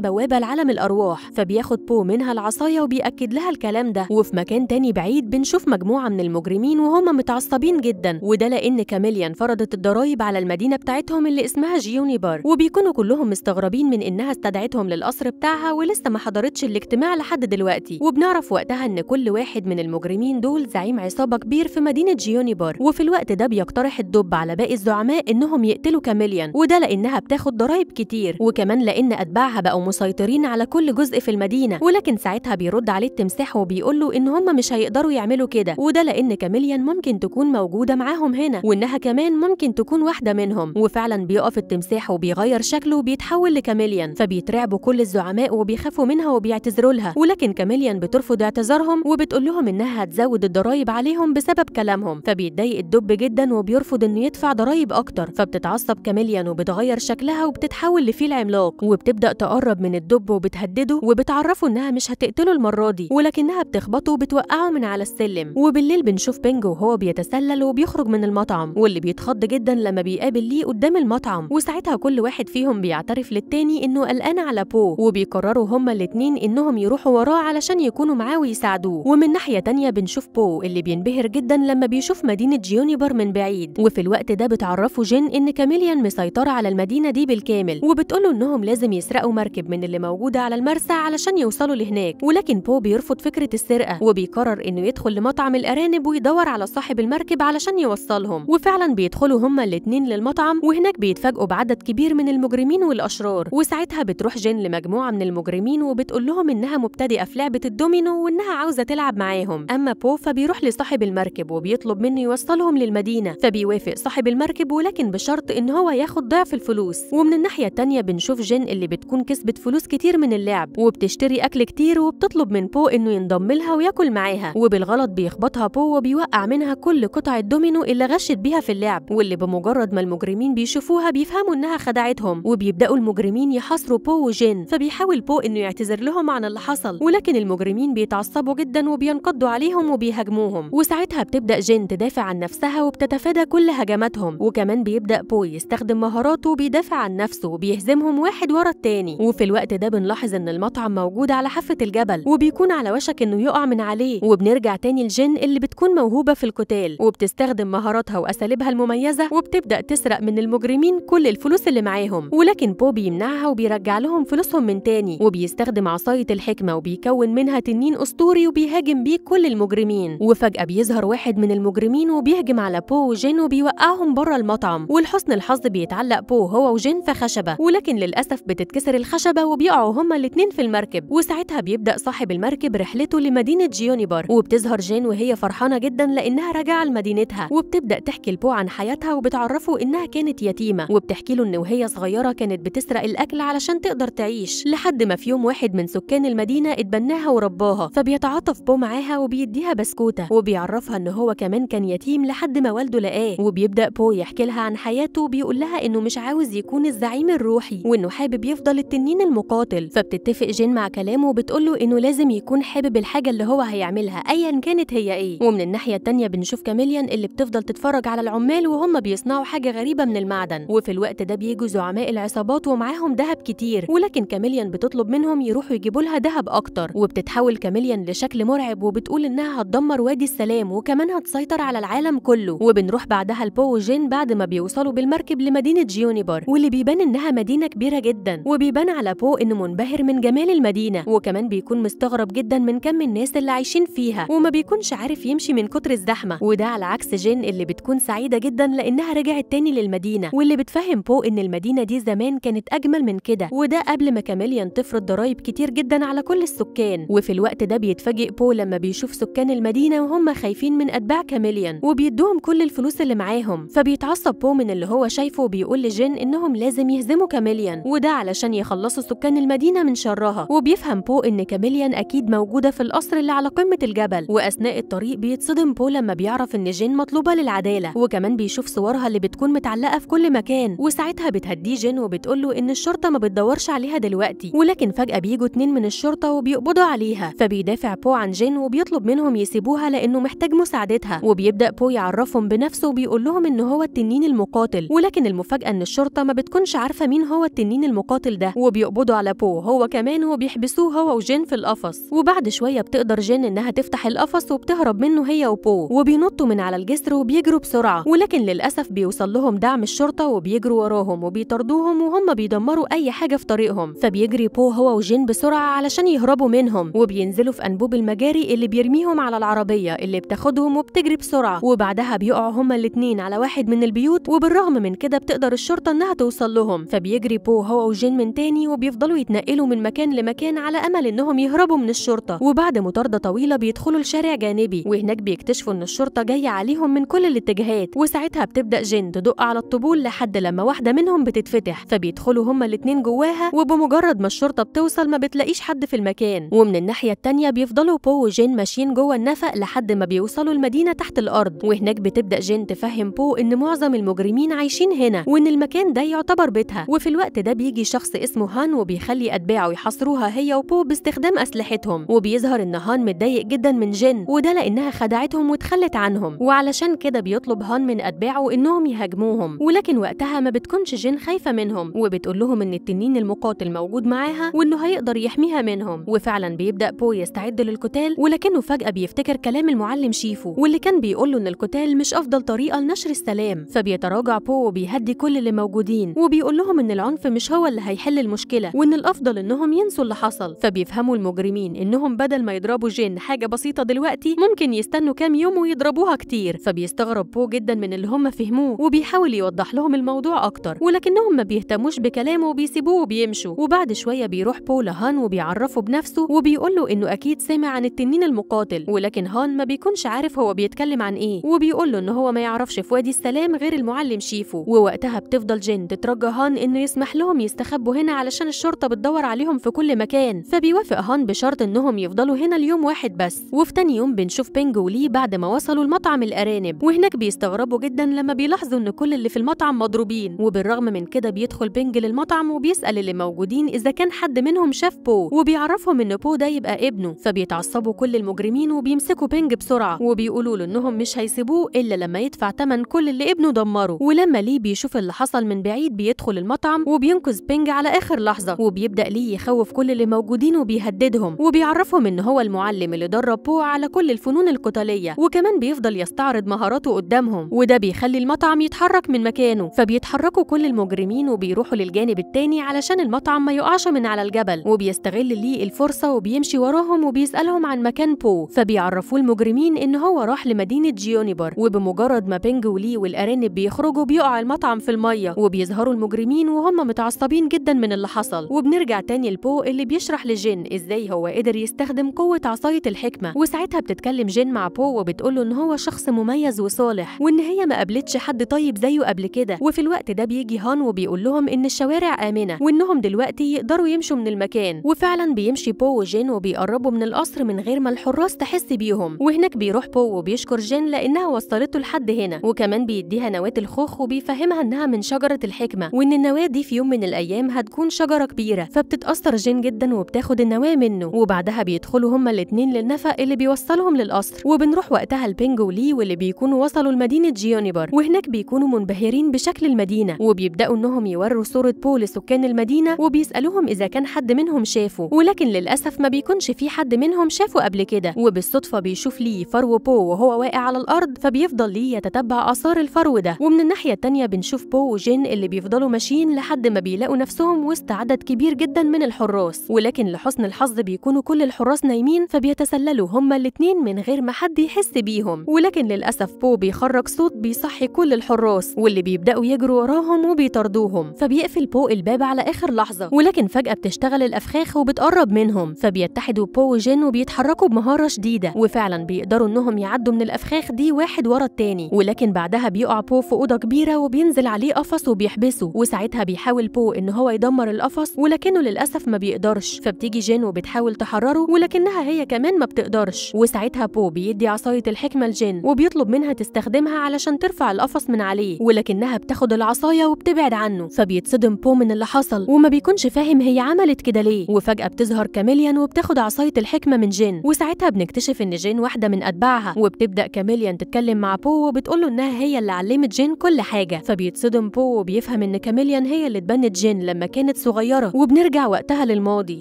بوابه لعالم الارواح فبياخد بو منها العصايه وبياكد لها الكلام ده وفي مكان تاني بعيد بنشوف مجموعه من المجرمين وهم متعصبين جدا وده لان كاميليان فرضت الضرايب على المدينه بتاعتهم اللي اسمها جيوني بار وبيكونوا كلهم مستغربين من انها استدعتهم للقصر بتاعها ولسه ما حضرتش الاجتماع لحد دلوقتي وبنعرف وقتها ان كل واحد من المجرمين دول زعيم عصابه كبير في مدينه جيوني بار وفي الوقت ده بيقترح الدب على باقي الزعماء انهم يقتلوا كاميليان وده لانها بتاخد ضرايب كتير وكمان لان اتباعها بقوا مسيطرين على كل جزء في المدينه ولكن ساعتها بيرد عليه التمساح وبيقول له ان هم مش هيقدروا يعملوا كده وده لان كاميليان ممكن تكون موجوده معاهم هنا وانها كمان ممكن تكون واحده منهم وفعلا بيقف التمساح وبيغير شكله وبيتحول لكاميليان فبيترعبوا كل الزعماء وبي بيخافوا منها وبيعتذروا لها ولكن كاميليان بترفض اعتذارهم وبتقول لهم انها هتزود الضرايب عليهم بسبب كلامهم فبيتضايق الدب جدا وبيرفض انه يدفع ضرايب اكتر فبتتعصب كاميليان وبتغير شكلها وبتتحول لفيل عملاق وبتبدا تقرب من الدب وبتهدده وبتعرفه انها مش هتقتله المره دي ولكنها بتخبطه وبتوقعه من على السلم وبالليل بنشوف بينجو وهو بيتسلل وبيخرج من المطعم واللي بيتخض جدا لما بيقابل ليه قدام المطعم وساعتها كل واحد فيهم بيعترف للتاني انه قلقان على بو وبيقرروا هما الاتنين إنهم يروحوا وراه علشان يكونوا معاه ويساعدوه ومن ناحية تانية بنشوف بو اللي بينبهر جدا لما بيشوف مدينة جيونيبر من بعيد وفي الوقت ده بتعرفه جين إن كاميليان مسيطرة على المدينة دي بالكامل وبتقوله إنهم لازم يسرقوا مركب من اللي موجودة على المرسى علشان يوصلوا لهناك ولكن بو بيرفض فكرة السرقة وبيقرر إنه يدخل لمطعم الأرانب ويدور على صاحب المركب علشان يوصلهم وفعلا بيدخلوا هما الاتنين للمطعم وهناك بيتفاجئوا بعدد كبير من المجرمين والأشرار وساعتها بتروح جين لمجموعة من المجرمين المحرمين وبتقول لهم إنها مبتدئة في لعبة الدومينو وإنها عاوزة تلعب معاهم أما بو فبيروح لصاحب المركب وبيطلب منه يوصلهم للمدينة فبيوافق صاحب المركب ولكن بشرط إن هو ياخد ضعف الفلوس ومن الناحية التانية بنشوف جن اللي بتكون كسبت فلوس كتير من اللعب وبتشتري أكل كتير وبتطلب من بو إنه ينضم لها وياكل معاها وبالغلط بيخبطها بو وبيوقع منها كل قطع الدومينو اللي غشت بيها في اللعب واللي بمجرد ما المجرمين بيشوفوها بيفهموا إنها خدعتهم وبيبدأوا المجرمين يحاصروا بو وجن فبيحاول بو إنه يعتذر لهم عن اللي حصل ولكن المجرمين بيتعصبوا جدا وبينقضوا عليهم وبيهاجموهم وساعتها بتبدأ جين تدافع عن نفسها وبتتفادى كل هجماتهم وكمان بيبدأ بو يستخدم مهاراته وبيدافع عن نفسه وبيهزمهم واحد ورا التاني وفي الوقت ده بنلاحظ إن المطعم موجود على حافة الجبل وبيكون على وشك إنه يقع من عليه وبنرجع تاني لجين اللي بتكون موهوبة في القتال وبتستخدم مهاراتها وأساليبها المميزة وبتبدأ تسرق من المجرمين كل الفلوس اللي معاهم ولكن بو بيمنعها وبيرجع لهم فلوسهم من تاني بيستخدم عصاية الحكمة وبيكون منها تنين أسطوري وبيهاجم بيه كل المجرمين وفجأة بيظهر واحد من المجرمين وبيهجم على بو وجين وبيوقعهم بره المطعم ولحسن الحظ بيتعلق بو هو وجين في خشبة ولكن للأسف بتتكسر الخشبة وبيقعوا هما الاتنين في المركب وساعتها بيبدأ صاحب المركب رحلته لمدينة جيونيبر وبتظهر جين وهي فرحانة جدا لأنها راجعة لمدينتها وبتبدأ تحكي لبو عن حياتها وبتعرفه إنها كانت يتيمة وبتحكي له إن وهي صغيرة كانت بتسرق الأكل علشان تقدر تعيش لحد ما في في يوم واحد من سكان المدينه اتبناها ورباها فبيتعاطف بو معاها وبيديها بسكوته وبيعرفها ان هو كمان كان يتيم لحد ما والده لقاه وبيبدا بو يحكي لها عن حياته وبيقول لها انه مش عاوز يكون الزعيم الروحي وانه حابب يفضل التنين المقاتل فبتتفق جين مع كلامه وبتقول له انه لازم يكون حابب الحاجه اللي هو هيعملها ايا كانت هي ايه ومن الناحيه الثانيه بنشوف كاميليان اللي بتفضل تتفرج على العمال وهم بيصنعوا حاجه غريبه من المعدن وفي الوقت ده بيجوا زعماء العصابات ومعاهم ذهب كتير ولكن كاميليان بتطلب بتطلب منهم يروحوا يجيبوا لها ذهب اكتر وبتتحول كاميليان لشكل مرعب وبتقول انها هتدمر وادي السلام وكمان هتسيطر على العالم كله وبنروح بعدها لبو وجين بعد ما بيوصلوا بالمركب لمدينه جيونيبر واللي بيبان انها مدينه كبيره جدا وبيبان على بو انه منبهر من جمال المدينه وكمان بيكون مستغرب جدا من كم الناس اللي عايشين فيها وما بيكونش عارف يمشي من كتر الزحمه وده على عكس جين اللي بتكون سعيده جدا لانها رجعت تاني للمدينه واللي بتفهم بو ان المدينه دي زمان كانت اجمل من كده وده قبل ما كاميليان تفرض بيفرض ضرائب كتير جدا على كل السكان وفي الوقت ده بيتفاجئ بو لما بيشوف سكان المدينة وهم خايفين من أتباع كاميليان وبيدوهم كل الفلوس اللي معاهم فبيتعصب بو من اللي هو شايفه وبيقول لجين إنهم لازم يهزموا كاميليان وده علشان يخلصوا سكان المدينة من شرها وبيفهم بو إن كاميليان أكيد موجودة في القصر اللي على قمة الجبل وأثناء الطريق بيتصدم بو لما بيعرف إن جين مطلوبة للعدالة وكمان بيشوف صورها اللي بتكون متعلقة في كل مكان وساعتها بتهديه جين وبتقول له إن الشرطة ما بتدورش عليها دلوقتي ولكن لكن فجأة بيجوا اتنين من الشرطة وبيقبضوا عليها فبيدافع بو عن جين وبيطلب منهم يسيبوها لأنه محتاج مساعدتها وبيبدأ بو يعرفهم بنفسه وبيقول لهم إن هو التنين المقاتل ولكن المفاجأة إن الشرطة ما بتكونش عارفة مين هو التنين المقاتل ده وبيقبضوا على بو هو كمان وبيحبسوه هو وجين في القفص وبعد شوية بتقدر جين إنها تفتح القفص وبتهرب منه هي وبو وبينطوا من على الجسر وبيجروا بسرعة ولكن للأسف بيوصل لهم دعم الشرطة وبيجروا وراهم وبيطردوهم وهم بيدمروا أي حاجة في طريقهم فبيجري بو هو وجين بسرعة علشان يهربوا منهم وبينزلوا في أنبوب المجاري اللي بيرميهم على العربية اللي بتاخدهم وبتجري بسرعة وبعدها بيقعوا هما الاتنين على واحد من البيوت وبالرغم من كده بتقدر الشرطة إنها توصل لهم فبيجري بو هو وجين من تاني وبيفضلوا يتنقلوا من مكان لمكان على أمل إنهم يهربوا من الشرطة وبعد مطاردة طويلة بيدخلوا لشارع جانبي وهناك بيكتشفوا إن الشرطة جاية عليهم من كل الاتجاهات وساعتها بتبدأ جين تدق على الطبول لحد لما واحدة منهم بتتفتح فبيدخلوا هما الاتنين جواها وبمجرد ما الشرطة بتوصل ما بتلاقيش حد في المكان ومن الناحية التانية بيفضلوا بو وجين ماشيين جوه النفق لحد ما بيوصلوا المدينة تحت الأرض وهناك بتبدأ جين تفهم بو إن معظم المجرمين عايشين هنا وإن المكان ده يعتبر بيتها وفي الوقت ده بيجي شخص اسمه هان وبيخلي أتباعه يحاصروها هي وبو باستخدام أسلحتهم وبيظهر إن هان متضايق جدا من جين وده لأنها خدعتهم وتخلت عنهم وعلشان كده بيطلب هان من أتباعه إنهم يهاجموهم ولكن وقتها ما بتكونش جين خايفة منهم وبتقول لهم إن التنين المقاتل موجود معاها وإنه هيقدر يحميها منهم وفعلا بيبدأ بو يستعد للقتال ولكنه فجأة بيفتكر كلام المعلم شيفو واللي كان بيقول له إن القتال مش أفضل طريقة لنشر السلام فبيتراجع بو وبيهدي كل اللي موجودين وبيقول لهم إن العنف مش هو اللي هيحل المشكلة وإن الأفضل إنهم ينسوا اللي حصل فبيفهموا المجرمين إنهم بدل ما يضربوا جين حاجة بسيطة دلوقتي ممكن يستنوا كام يوم ويضربوها كتير فبيستغرب بو جدا من اللي هم فهموه وبيحاول يوضح لهم الموضوع أكتر ولكنهم ما بيهتموش بكلامه وبيسيبوه وبيمشوا وبعد شوية بيروح بيروح بو هان وبيعرفه بنفسه وبيقول له إنه أكيد سمع عن التنين المقاتل ولكن هان ما بيكونش عارف هو بيتكلم عن إيه وبيقول له إن هو ما يعرفش في وادي السلام غير المعلم شيفو ووقتها بتفضل جين تترجى هان إنه يسمح لهم يستخبوا هنا علشان الشرطة بتدور عليهم في كل مكان فبيوافق هان بشرط إنهم يفضلوا هنا اليوم واحد بس وفي تاني يوم بنشوف بينج ولي بعد ما وصلوا لمطعم الأرانب وهناك بيستغربوا جدا لما بيلاحظوا إن كل اللي في المطعم مضروبين وبالرغم من كده بيدخل بينج للمطعم وبيسأل اللي موجودين إذا كان حد حد منهم شاف بو وبيعرفهم ان بو ده يبقى ابنه فبيتعصبوا كل المجرمين وبيمسكوا بينج بسرعه وبيقولوا له انهم مش هيسيبوه الا لما يدفع ثمن كل اللي ابنه دمره ولما ليه بيشوف اللي حصل من بعيد بيدخل المطعم وبينقذ بينج على اخر لحظه وبيبدا ليه يخوف كل اللي موجودين وبيهددهم وبيعرفهم ان هو المعلم اللي درب بو على كل الفنون القتاليه وكمان بيفضل يستعرض مهاراته قدامهم وده بيخلي المطعم يتحرك من مكانه فبيتحركوا كل المجرمين وبيروحوا للجانب التاني علشان المطعم ما يقعش من على الجبل وبيستغل لي الفرصة وبيمشي وراهم وبيسألهم عن مكان بو فبيعرفوه المجرمين إن هو راح لمدينة جيونيبر وبمجرد ما بينج ولي والأرانب بيخرجوا بيقع المطعم في المية وبيظهروا المجرمين وهم متعصبين جدا من اللي حصل وبنرجع تاني لبو اللي بيشرح لجين إزاي هو قدر يستخدم قوة عصاية الحكمة وساعتها بتتكلم جين مع بو وبتقوله إن هو شخص مميز وصالح وإن هي ما قابلتش حد طيب زيه قبل كده وفي الوقت ده بيجي هان وبيقول لهم إن الشوارع آمنة وإنهم دلوقتي يقدروا يمشوا بيمشوا من المكان وفعلا بيمشي بو وجين وبيقربوا من القصر من غير ما الحراس تحس بيهم وهناك بيروح بو وبيشكر جين لانها وصلته لحد هنا وكمان بيديها نواه الخوخ وبيفهمها انها من شجره الحكمه وان النواه دي في يوم من الايام هتكون شجره كبيره فبتتاثر جين جدا وبتاخد النواه منه وبعدها بيدخلوا هما الاتنين للنفق اللي بيوصلهم للقصر وبنروح وقتها لبينج ولي واللي بيكونوا وصلوا لمدينه جيونيبر وهناك بيكونوا منبهرين بشكل المدينه وبيبداوا انهم يوروا صوره بو لسكان المدينه وبيسالوهم اذا كان حد منهم شافه ولكن للاسف ما بيكونش في حد منهم شافه قبل كده وبالصدفه بيشوف ليه فرو بو وهو واقع على الارض فبيفضل ليه يتتبع اثار الفرو ده ومن الناحيه التانيه بنشوف بو وجين اللي بيفضلوا ماشيين لحد ما بيلاقوا نفسهم وسط عدد كبير جدا من الحراس ولكن لحسن الحظ بيكونوا كل الحراس نايمين فبيتسللوا هما الاتنين من غير ما حد يحس بيهم ولكن للاسف بو بيخرج صوت بيصحي كل الحراس واللي بيبداوا يجروا وراهم وبيطاردوهم فبيقفل بو الباب على اخر لحظه ولكن فجاه بتشتغل الأفخاخ وبتقرب منهم فبيتحدوا بو وجين وبيتحركوا بمهارة شديدة وفعلا بيقدروا إنهم يعدوا من الأفخاخ دي واحد ورا التاني ولكن بعدها بيقع بو في أوضة كبيرة وبينزل عليه قفص وبيحبسه وساعتها بيحاول بو إن هو يدمر القفص ولكنه للأسف ما بيقدرش فبتيجي جين وبتحاول تحرره ولكنها هي كمان ما بتقدرش وساعتها بو بيدي عصاية الحكمة لجين وبيطلب منها تستخدمها علشان ترفع القفص من عليه ولكنها بتاخد العصاية وبتبعد عنه فبيتصدم بو من اللي حصل وما بيكونش فاهم هي عملت عملت كده ليه وفجاه بتظهر كاميليان وبتاخد عصايه الحكمه من جين وساعتها بنكتشف ان جين واحده من اتباعها وبتبدا كاميليان تتكلم مع بو وبتقول له انها هي اللي علمت جين كل حاجه فبيتصدم بو وبيفهم ان كاميليان هي اللي اتبنت جين لما كانت صغيره وبنرجع وقتها للماضي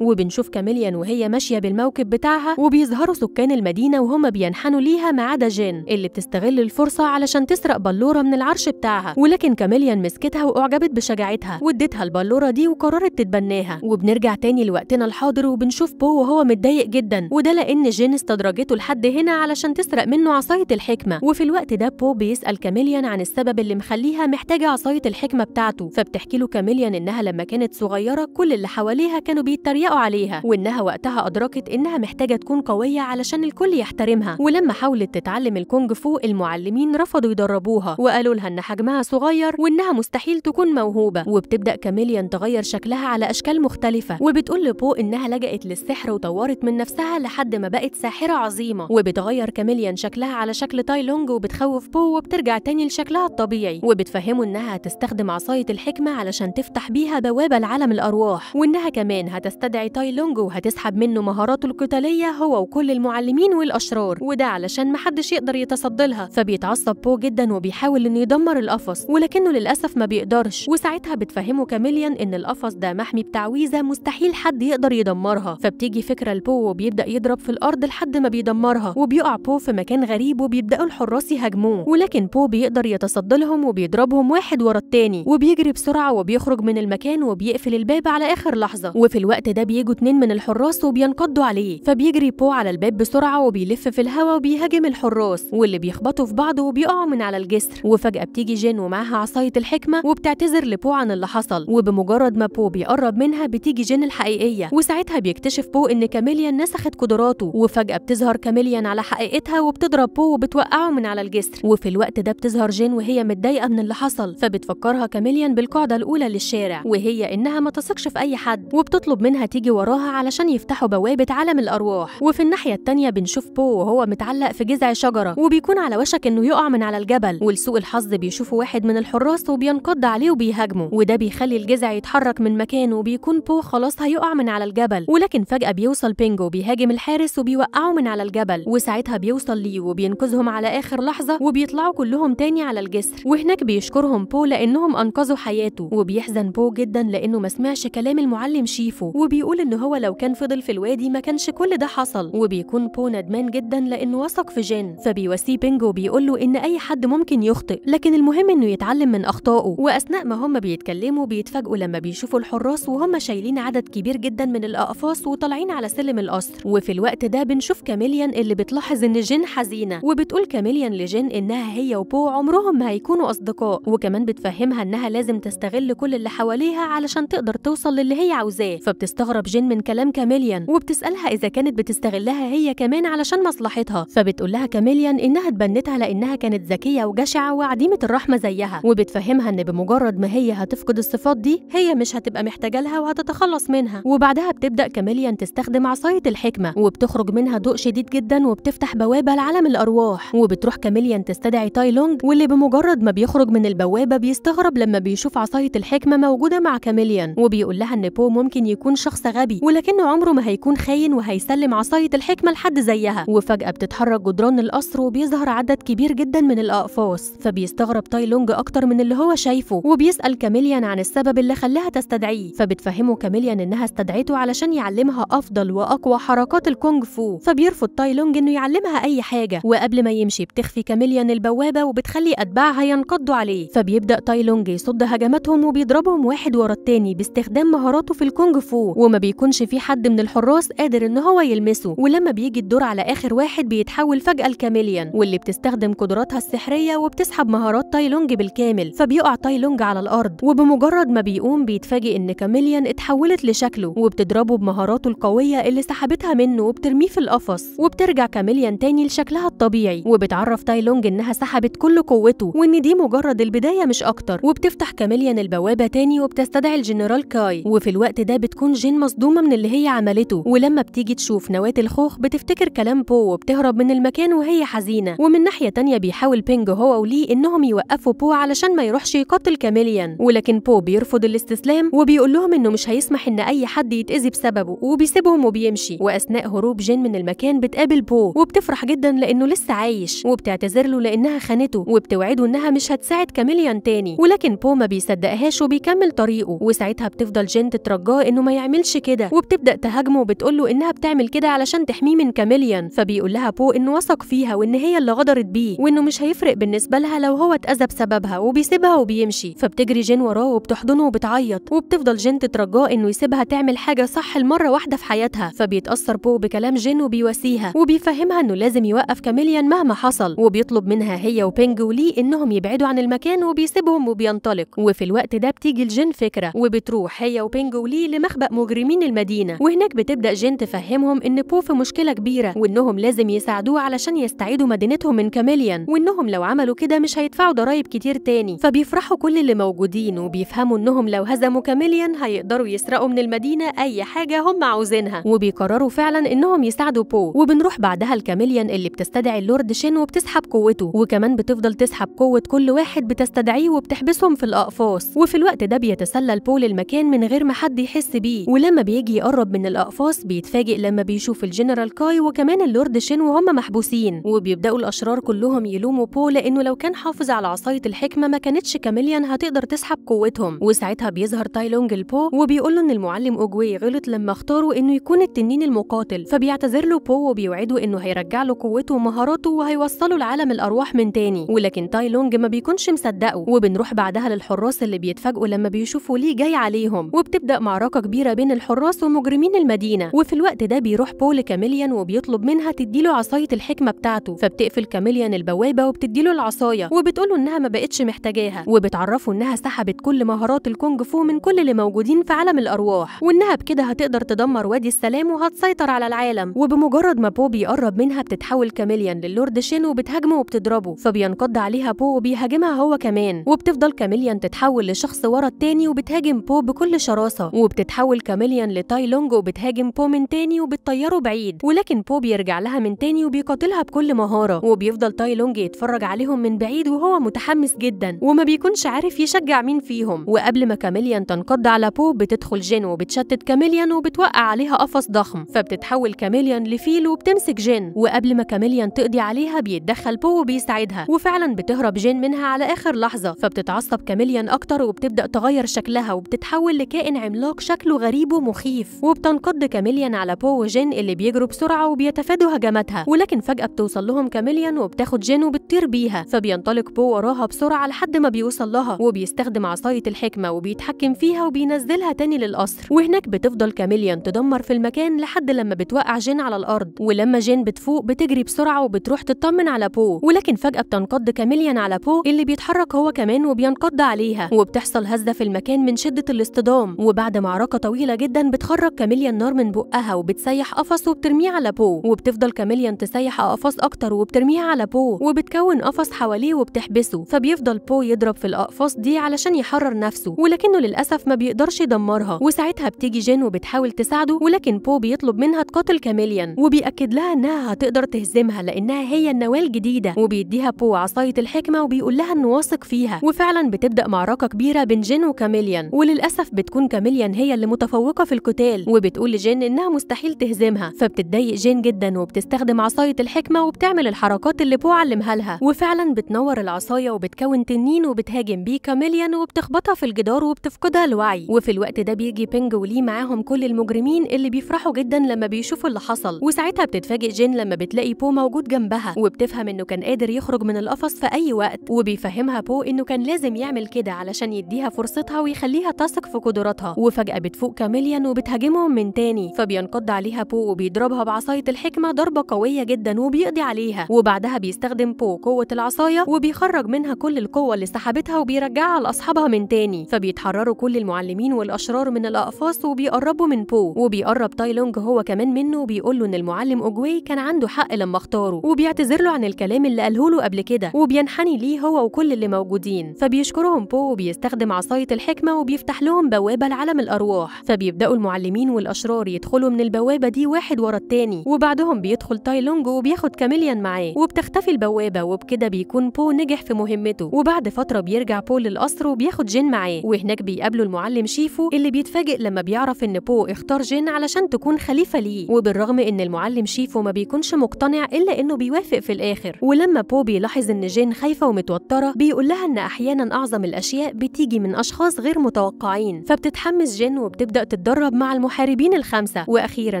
وبنشوف كاميليان وهي ماشيه بالموكب بتاعها وبيظهروا سكان المدينه وهما بينحنوا ليها ما عدا جين اللي بتستغل الفرصه علشان تسرق بلوره من العرش بتاعها ولكن كاميليان مسكتها واعجبت بشجاعتها وادتها البلوره دي وقررت تتبناها وبنرجع تاني لوقتنا الحاضر وبنشوف بو وهو متضايق جدا وده لأن جين استدرجته لحد هنا علشان تسرق منه عصاية الحكمة وفي الوقت ده بو بيسأل كاميليان عن السبب اللي مخليها محتاجة عصاية الحكمة بتاعته فبتحكي له كاميليان إنها لما كانت صغيرة كل اللي حواليها كانوا بيتريقوا عليها وإنها وقتها أدركت إنها محتاجة تكون قوية علشان الكل يحترمها ولما حاولت تتعلم الكونج فو المعلمين رفضوا يدربوها وقالوا لها إن حجمها صغير وإنها مستحيل تكون موهوبة وبتبدأ كاميليان تغير شكلها على أشكال مختلفة مختلفة وبتقول لبو إنها لجأت للسحر وطورت من نفسها لحد ما بقت ساحرة عظيمة وبتغير كاميليان شكلها على شكل تاي لونج وبتخوف بو وبترجع تاني لشكلها الطبيعي وبتفهمه إنها هتستخدم عصاية الحكمة علشان تفتح بيها بوابة لعالم الأرواح وإنها كمان هتستدعي تاي لونج وهتسحب منه مهاراته القتالية هو وكل المعلمين والأشرار وده علشان محدش يقدر يتصدى لها فبيتعصب بو جدا وبيحاول إنه يدمر القفص ولكنه للأسف ما بيقدرش وساعتها بتفهمه كاميليان إن القفص ده محمي بتعويذة مستحيل حد يقدر يدمرها فبتيجي فكره لبو وبيبدا يضرب في الارض لحد ما بيدمرها وبيقع بو في مكان غريب وبيبداوا الحراس يهاجموه ولكن بو بيقدر يتصدى لهم وبيضربهم واحد ورا التاني وبيجري بسرعه وبيخرج من المكان وبيقفل الباب على اخر لحظه وفي الوقت ده بيجوا اتنين من الحراس وبينقضوا عليه فبيجري بو على الباب بسرعه وبيلف في الهوا وبيهاجم الحراس واللي بيخبطوا في بعض وبيقعوا من على الجسر وفجاه بتيجي جين ومعاها عصايه الحكمه وبتعتذر لبو عن اللي حصل وبمجرد ما بو بيقرب منها بتيجي بيجي جين الحقيقية وساعتها بيكتشف بو إن كاميليان نسخت قدراته وفجأة بتظهر كاميليان على حقيقتها وبتضرب بو وبتوقعه من على الجسر وفي الوقت ده بتظهر جين وهي متضايقة من اللي حصل فبتفكرها كاميليان بالقعدة الأولى للشارع وهي إنها ما تثقش في أي حد وبتطلب منها تيجي وراها علشان يفتحوا بوابة عالم الأرواح وفي الناحية التانية بنشوف بو وهو متعلق في جذع شجرة وبيكون على وشك إنه يقع من على الجبل ولسوء الحظ بيشوفه واحد من الحراس وبينقض عليه وبيهاجمه وده بيخلي الجذع يتحرك من مكانه وبيكون بو شافوه خلاص هيقع من على الجبل ولكن فجأة بيوصل بينجو بيهاجم الحارس وبيوقعه من على الجبل وساعتها بيوصل ليه وبينقذهم على آخر لحظة وبيطلعوا كلهم تاني على الجسر وهناك بيشكرهم بو لأنهم أنقذوا حياته وبيحزن بو جدا لأنه ما سمعش كلام المعلم شيفو وبيقول إن هو لو كان فضل في الوادي ما كانش كل ده حصل وبيكون بو ندمان جدا لأنه وثق في جين فبيواسيه بينجو بيقول له إن أي حد ممكن يخطئ لكن المهم إنه يتعلم من أخطائه وأثناء ما هم بيتكلموا بيتفاجئوا لما بيشوفوا الحراس وهم شايلين شايلين عدد كبير جدا من الاقفاص وطالعين على سلم القصر وفي الوقت ده بنشوف كاميليان اللي بتلاحظ ان جين حزينه وبتقول كاميليان لجين انها هي وبو عمرهم ما هيكونوا اصدقاء وكمان بتفهمها انها لازم تستغل كل اللي حواليها علشان تقدر توصل للي هي عاوزاه فبتستغرب جين من كلام كاميليان وبتسالها اذا كانت بتستغلها هي كمان علشان مصلحتها فبتقول لها كاميليان انها اتبنتها لانها كانت ذكيه وجشعه وعديمه الرحمه زيها وبتفهمها ان بمجرد ما هي هتفقد الصفات دي هي مش هتبقى محتاجه لها وهتتخ تتخلص منها وبعدها بتبدا كاميليان تستخدم عصايه الحكمه وبتخرج منها ضوء شديد جدا وبتفتح بوابه لعالم الارواح وبتروح كاميليان تستدعي تاي لونج واللي بمجرد ما بيخرج من البوابه بيستغرب لما بيشوف عصايه الحكمه موجوده مع كاميليان وبيقول لها ان بو ممكن يكون شخص غبي ولكنه عمره ما هيكون خاين وهيسلم عصايه الحكمه لحد زيها وفجاه بتتحرك جدران القصر وبيظهر عدد كبير جدا من الاقفاص فبيستغرب تاي لونج اكتر من اللي هو شايفه وبيسال كاميليان عن السبب اللي خلاها تستدعيه فبتفهمه كاميليان إنها استدعته علشان يعلمها أفضل وأقوى حركات الكونج فو فبيرفض تاي لونج إنه يعلمها أي حاجة وقبل ما يمشي بتخفي كاميليان البوابة وبتخلي أتباعها ينقضوا عليه فبيبدأ تاي لونج يصد هجماتهم وبيضربهم واحد ورا التاني باستخدام مهاراته في الكونج فو وما بيكونش في حد من الحراس قادر إن هو يلمسه ولما بيجي الدور على آخر واحد بيتحول فجأة لكاميليان واللي بتستخدم قدراتها السحرية وبتسحب مهارات تاي لونج بالكامل فبيقع تاي لونج على الأرض وبمجرد ما بيقوم بيتفاجئ إن كاميليان اتحول اتحولت لشكله وبتضربه بمهاراته القوية اللي سحبتها منه وبترميه في القفص وبترجع كاميليان تاني لشكلها الطبيعي وبتعرف تايلونج إنها سحبت كل قوته وإن دي مجرد البداية مش أكتر وبتفتح كاميليان البوابة تاني وبتستدعي الجنرال كاي وفي الوقت ده بتكون جين مصدومة من اللي هي عملته ولما بتيجي تشوف نواة الخوخ بتفتكر كلام بو وبتهرب من المكان وهي حزينة ومن ناحية تانية بيحاول بينج هو ولي إنهم يوقفوا بو علشان ما يروحش يقتل كاميليان ولكن بو بيرفض الاستسلام وبيقول لهم إنه مش هيس بيسمح إن أي حد يتأذي بسببه وبيسيبهم وبيمشي وأثناء هروب جين من المكان بتقابل بو وبتفرح جدا لأنه لسه عايش وبتعتذر له لأنها خانته وبتوعده إنها مش هتساعد كاميليان تاني ولكن بو ما بيصدقهاش وبيكمل طريقه وساعتها بتفضل جين تترجاه إنه ما يعملش كده وبتبدأ تهاجمه وبتقول له إنها بتعمل كده علشان تحميه من كاميليان فبيقول لها بو إنه وثق فيها وإن هي اللي غدرت بيه وإنه مش هيفرق بالنسبة لها لو هو اتأذى بسببها وبيسيبها وبيمشي فبتجري جين وراه وبتحضنه وبتعيط وبتفضل جين تترجاه انه يسيبها تعمل حاجه صح المره واحده في حياتها فبيتاثر بو بكلام جين وبيواسيها وبيفهمها انه لازم يوقف كاميليان مهما حصل وبيطلب منها هي وبينج ولي انهم يبعدوا عن المكان وبيسيبهم وبينطلق وفي الوقت ده بتيجي الجن فكره وبتروح هي وبينج ولي لمخبأ مجرمين المدينه وهناك بتبدا جين تفهمهم ان بو في مشكله كبيره وانهم لازم يساعدوه علشان يستعيدوا مدينتهم من كاميليان وانهم لو عملوا كده مش هيدفعوا ضرايب كتير تاني فبيفرحوا كل اللي موجودين وبيفهموا انهم لو هزموا كاميليان هيقدروا يس يسرقوا من المدينة أي حاجة هم عاوزينها وبيقرروا فعلا إنهم يساعدوا بو وبنروح بعدها الكاميليان اللي بتستدعي اللورد شين وبتسحب قوته وكمان بتفضل تسحب قوة كل واحد بتستدعيه وبتحبسهم في الأقفاص وفي الوقت ده بيتسلل بو للمكان من غير ما حد يحس بيه ولما بيجي يقرب من الأقفاص بيتفاجئ لما بيشوف الجنرال كاي وكمان اللورد شين وهم محبوسين وبيبدأوا الأشرار كلهم يلوموا بو لأنه لو كان حافظ على عصاية الحكمة ما كانتش كاميليان هتقدر تسحب قوتهم وساعتها بيظهر تايلونج البو وبيقول بيقول له إن المعلم أوجواي غلط لما اختاروا إنه يكون التنين المقاتل فبيعتذر له بو وبيوعده إنه هيرجع له قوته ومهاراته وهيوصله لعالم الأرواح من تاني ولكن تاي لونج ما بيكونش مصدقه وبنروح بعدها للحراس اللي بيتفاجئوا لما بيشوفوا ليه جاي عليهم وبتبدأ معركة كبيرة بين الحراس ومجرمين المدينة وفي الوقت ده بيروح بو لكاميليان وبيطلب منها تديله عصاية الحكمة بتاعته فبتقفل كاميليان البوابة وبتديله العصاية وبتقوله إنها ما بقتش محتاجاها وبتعرفه إنها سحبت كل مهارات الكونج فو من كل اللي موجودين في عالم عالم الأرواح وإنها بكده هتقدر تدمر وادي السلام وهتسيطر على العالم وبمجرد ما بو بيقرب منها بتتحول كاميليان للورد شين وبتهاجمه وبتضربه فبينقض عليها بو وبيهاجمها هو كمان وبتفضل كاميليان تتحول لشخص ورا التاني وبتهاجم بو بكل شراسة وبتتحول كاميليان لتاي لونج وبتهاجم بو من تاني وبتطيره بعيد ولكن بو بيرجع لها من تاني وبيقاتلها بكل مهارة وبيفضل تاي لونج يتفرج عليهم من بعيد وهو متحمس جدا وما بيكونش عارف يشجع مين فيهم وقبل ما كاميليان تنقض على بو بتدخل بتدخل جن وبتشتت كاميليان وبتوقع عليها قفص ضخم فبتتحول كاميليان لفيل وبتمسك جن وقبل ما كاميليان تقضي عليها بيتدخل بو وبيساعدها وفعلا بتهرب جن منها على اخر لحظه فبتتعصب كاميليان اكتر وبتبدا تغير شكلها وبتتحول لكائن عملاق شكله غريب ومخيف وبتنقض كاميليان على بو وجن اللي بيجروا بسرعه وبيتفادوا هجماتها ولكن فجاه بتوصل لهم كاميليان وبتاخد جن وبتطير بيها فبينطلق بو وراها بسرعه لحد ما بيوصل لها وبيستخدم عصايه الحكمه وبيتحكم فيها وبينزلها تاني تاني للقصر وهناك بتفضل كاميليان تدمر في المكان لحد لما بتوقع جين على الارض ولما جين بتفوق بتجري بسرعه وبتروح تطمن على بو ولكن فجاه بتنقض كاميليان على بو اللي بيتحرك هو كمان وبينقض عليها وبتحصل هزه في المكان من شده الاصطدام وبعد معركه طويله جدا بتخرج كاميليان نار من بقها وبتسيح قفص وبترميه على بو وبتفضل كاميليان تسيح قفص اكتر وبترميه على بو وبتكون قفص حواليه وبتحبسه فبيفضل بو يضرب في الاقفاص دي علشان يحرر نفسه ولكنه للاسف ما بيقدرش يدمرها دورها وساعتها بتيجي جين وبتحاول تساعده ولكن بو بيطلب منها تقاتل كاميليان وبيأكد لها إنها هتقدر تهزمها لأنها هي النواة الجديدة وبيديها بو عصاية الحكمة وبيقول لها إنه واثق فيها وفعلا بتبدأ معركة كبيرة بين جين وكاميليان وللأسف بتكون كاميليان هي اللي متفوقة في القتال وبتقول لجين إنها مستحيل تهزمها فبتتضايق جين جدا وبتستخدم عصاية الحكمة وبتعمل الحركات اللي بو علمها لها وفعلا بتنور العصاية وبتكون تنين وبتهاجم بيه كاميليان وبتخبطها في الجدار وبتفقدها الوعي وفي الوقت ده بيجي بينج وليه معاهم كل المجرمين اللي بيفرحوا جدا لما بيشوفوا اللي حصل وساعتها بتتفاجئ جين لما بتلاقي بو موجود جنبها وبتفهم انه كان قادر يخرج من القفص في اي وقت وبيفهمها بو انه كان لازم يعمل كده علشان يديها فرصتها ويخليها تثق في قدراتها وفجاه بتفوق كاميليان وبتهاجمهم من تاني فبينقض عليها بو وبيضربها بعصايه الحكمه ضربه قويه جدا وبيقضي عليها وبعدها بيستخدم بو قوه العصايه وبيخرج منها كل القوه اللي سحبتها وبيرجعها لاصحابها من تاني فبيتحرروا كل المعلمين والاشرار نار من الأقفاص وبيقربوا من بو وبيقرب تاي لونج هو كمان منه وبيقول له إن المعلم أوجوي كان عنده حق لما اختاره وبيعتذر له عن الكلام اللي قاله له قبل كده وبينحني ليه هو وكل اللي موجودين فبيشكرهم بو وبيستخدم عصاية الحكمة وبيفتح لهم بوابة لعالم الأرواح فبيبدأوا المعلمين والأشرار يدخلوا من البوابة دي واحد ورا التاني وبعدهم بيدخل تاي لونج وبياخد كاميليان معاه وبتختفي البوابة وبكده بيكون بو نجح في مهمته وبعد فترة بيرجع بو للقصر وبياخد جين معاه وهناك بيقابلوا المعلم شيفو اللي بيتفاجئ لما بيعرف إن بو اختار جين علشان تكون خليفة ليه وبالرغم إن المعلم شيفو ما بيكونش مقتنع إلا إنه بيوافق في الآخر ولما بو بيلاحظ إن جين خايفة ومتوترة بيقول لها إن أحيانا أعظم الأشياء بتيجي من أشخاص غير متوقعين فبتتحمس جين وبتبدأ تتدرب مع المحاربين الخمسة وأخيرا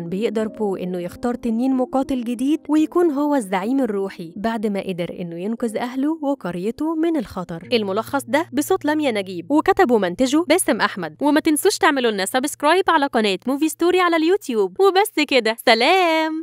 بيقدر بو إنه يختار تنين مقاتل جديد ويكون هو الزعيم الروحي بعد ما قدر إنه ينقذ أهله وقريته من الخطر الملخص ده بصوت لميا نجيب وكتبه منتجه باسم أحمد وما تنسوش تنسوش تعملوا لنا سبسكرايب على قناة موفي ستوري على اليوتيوب وبس كده سلام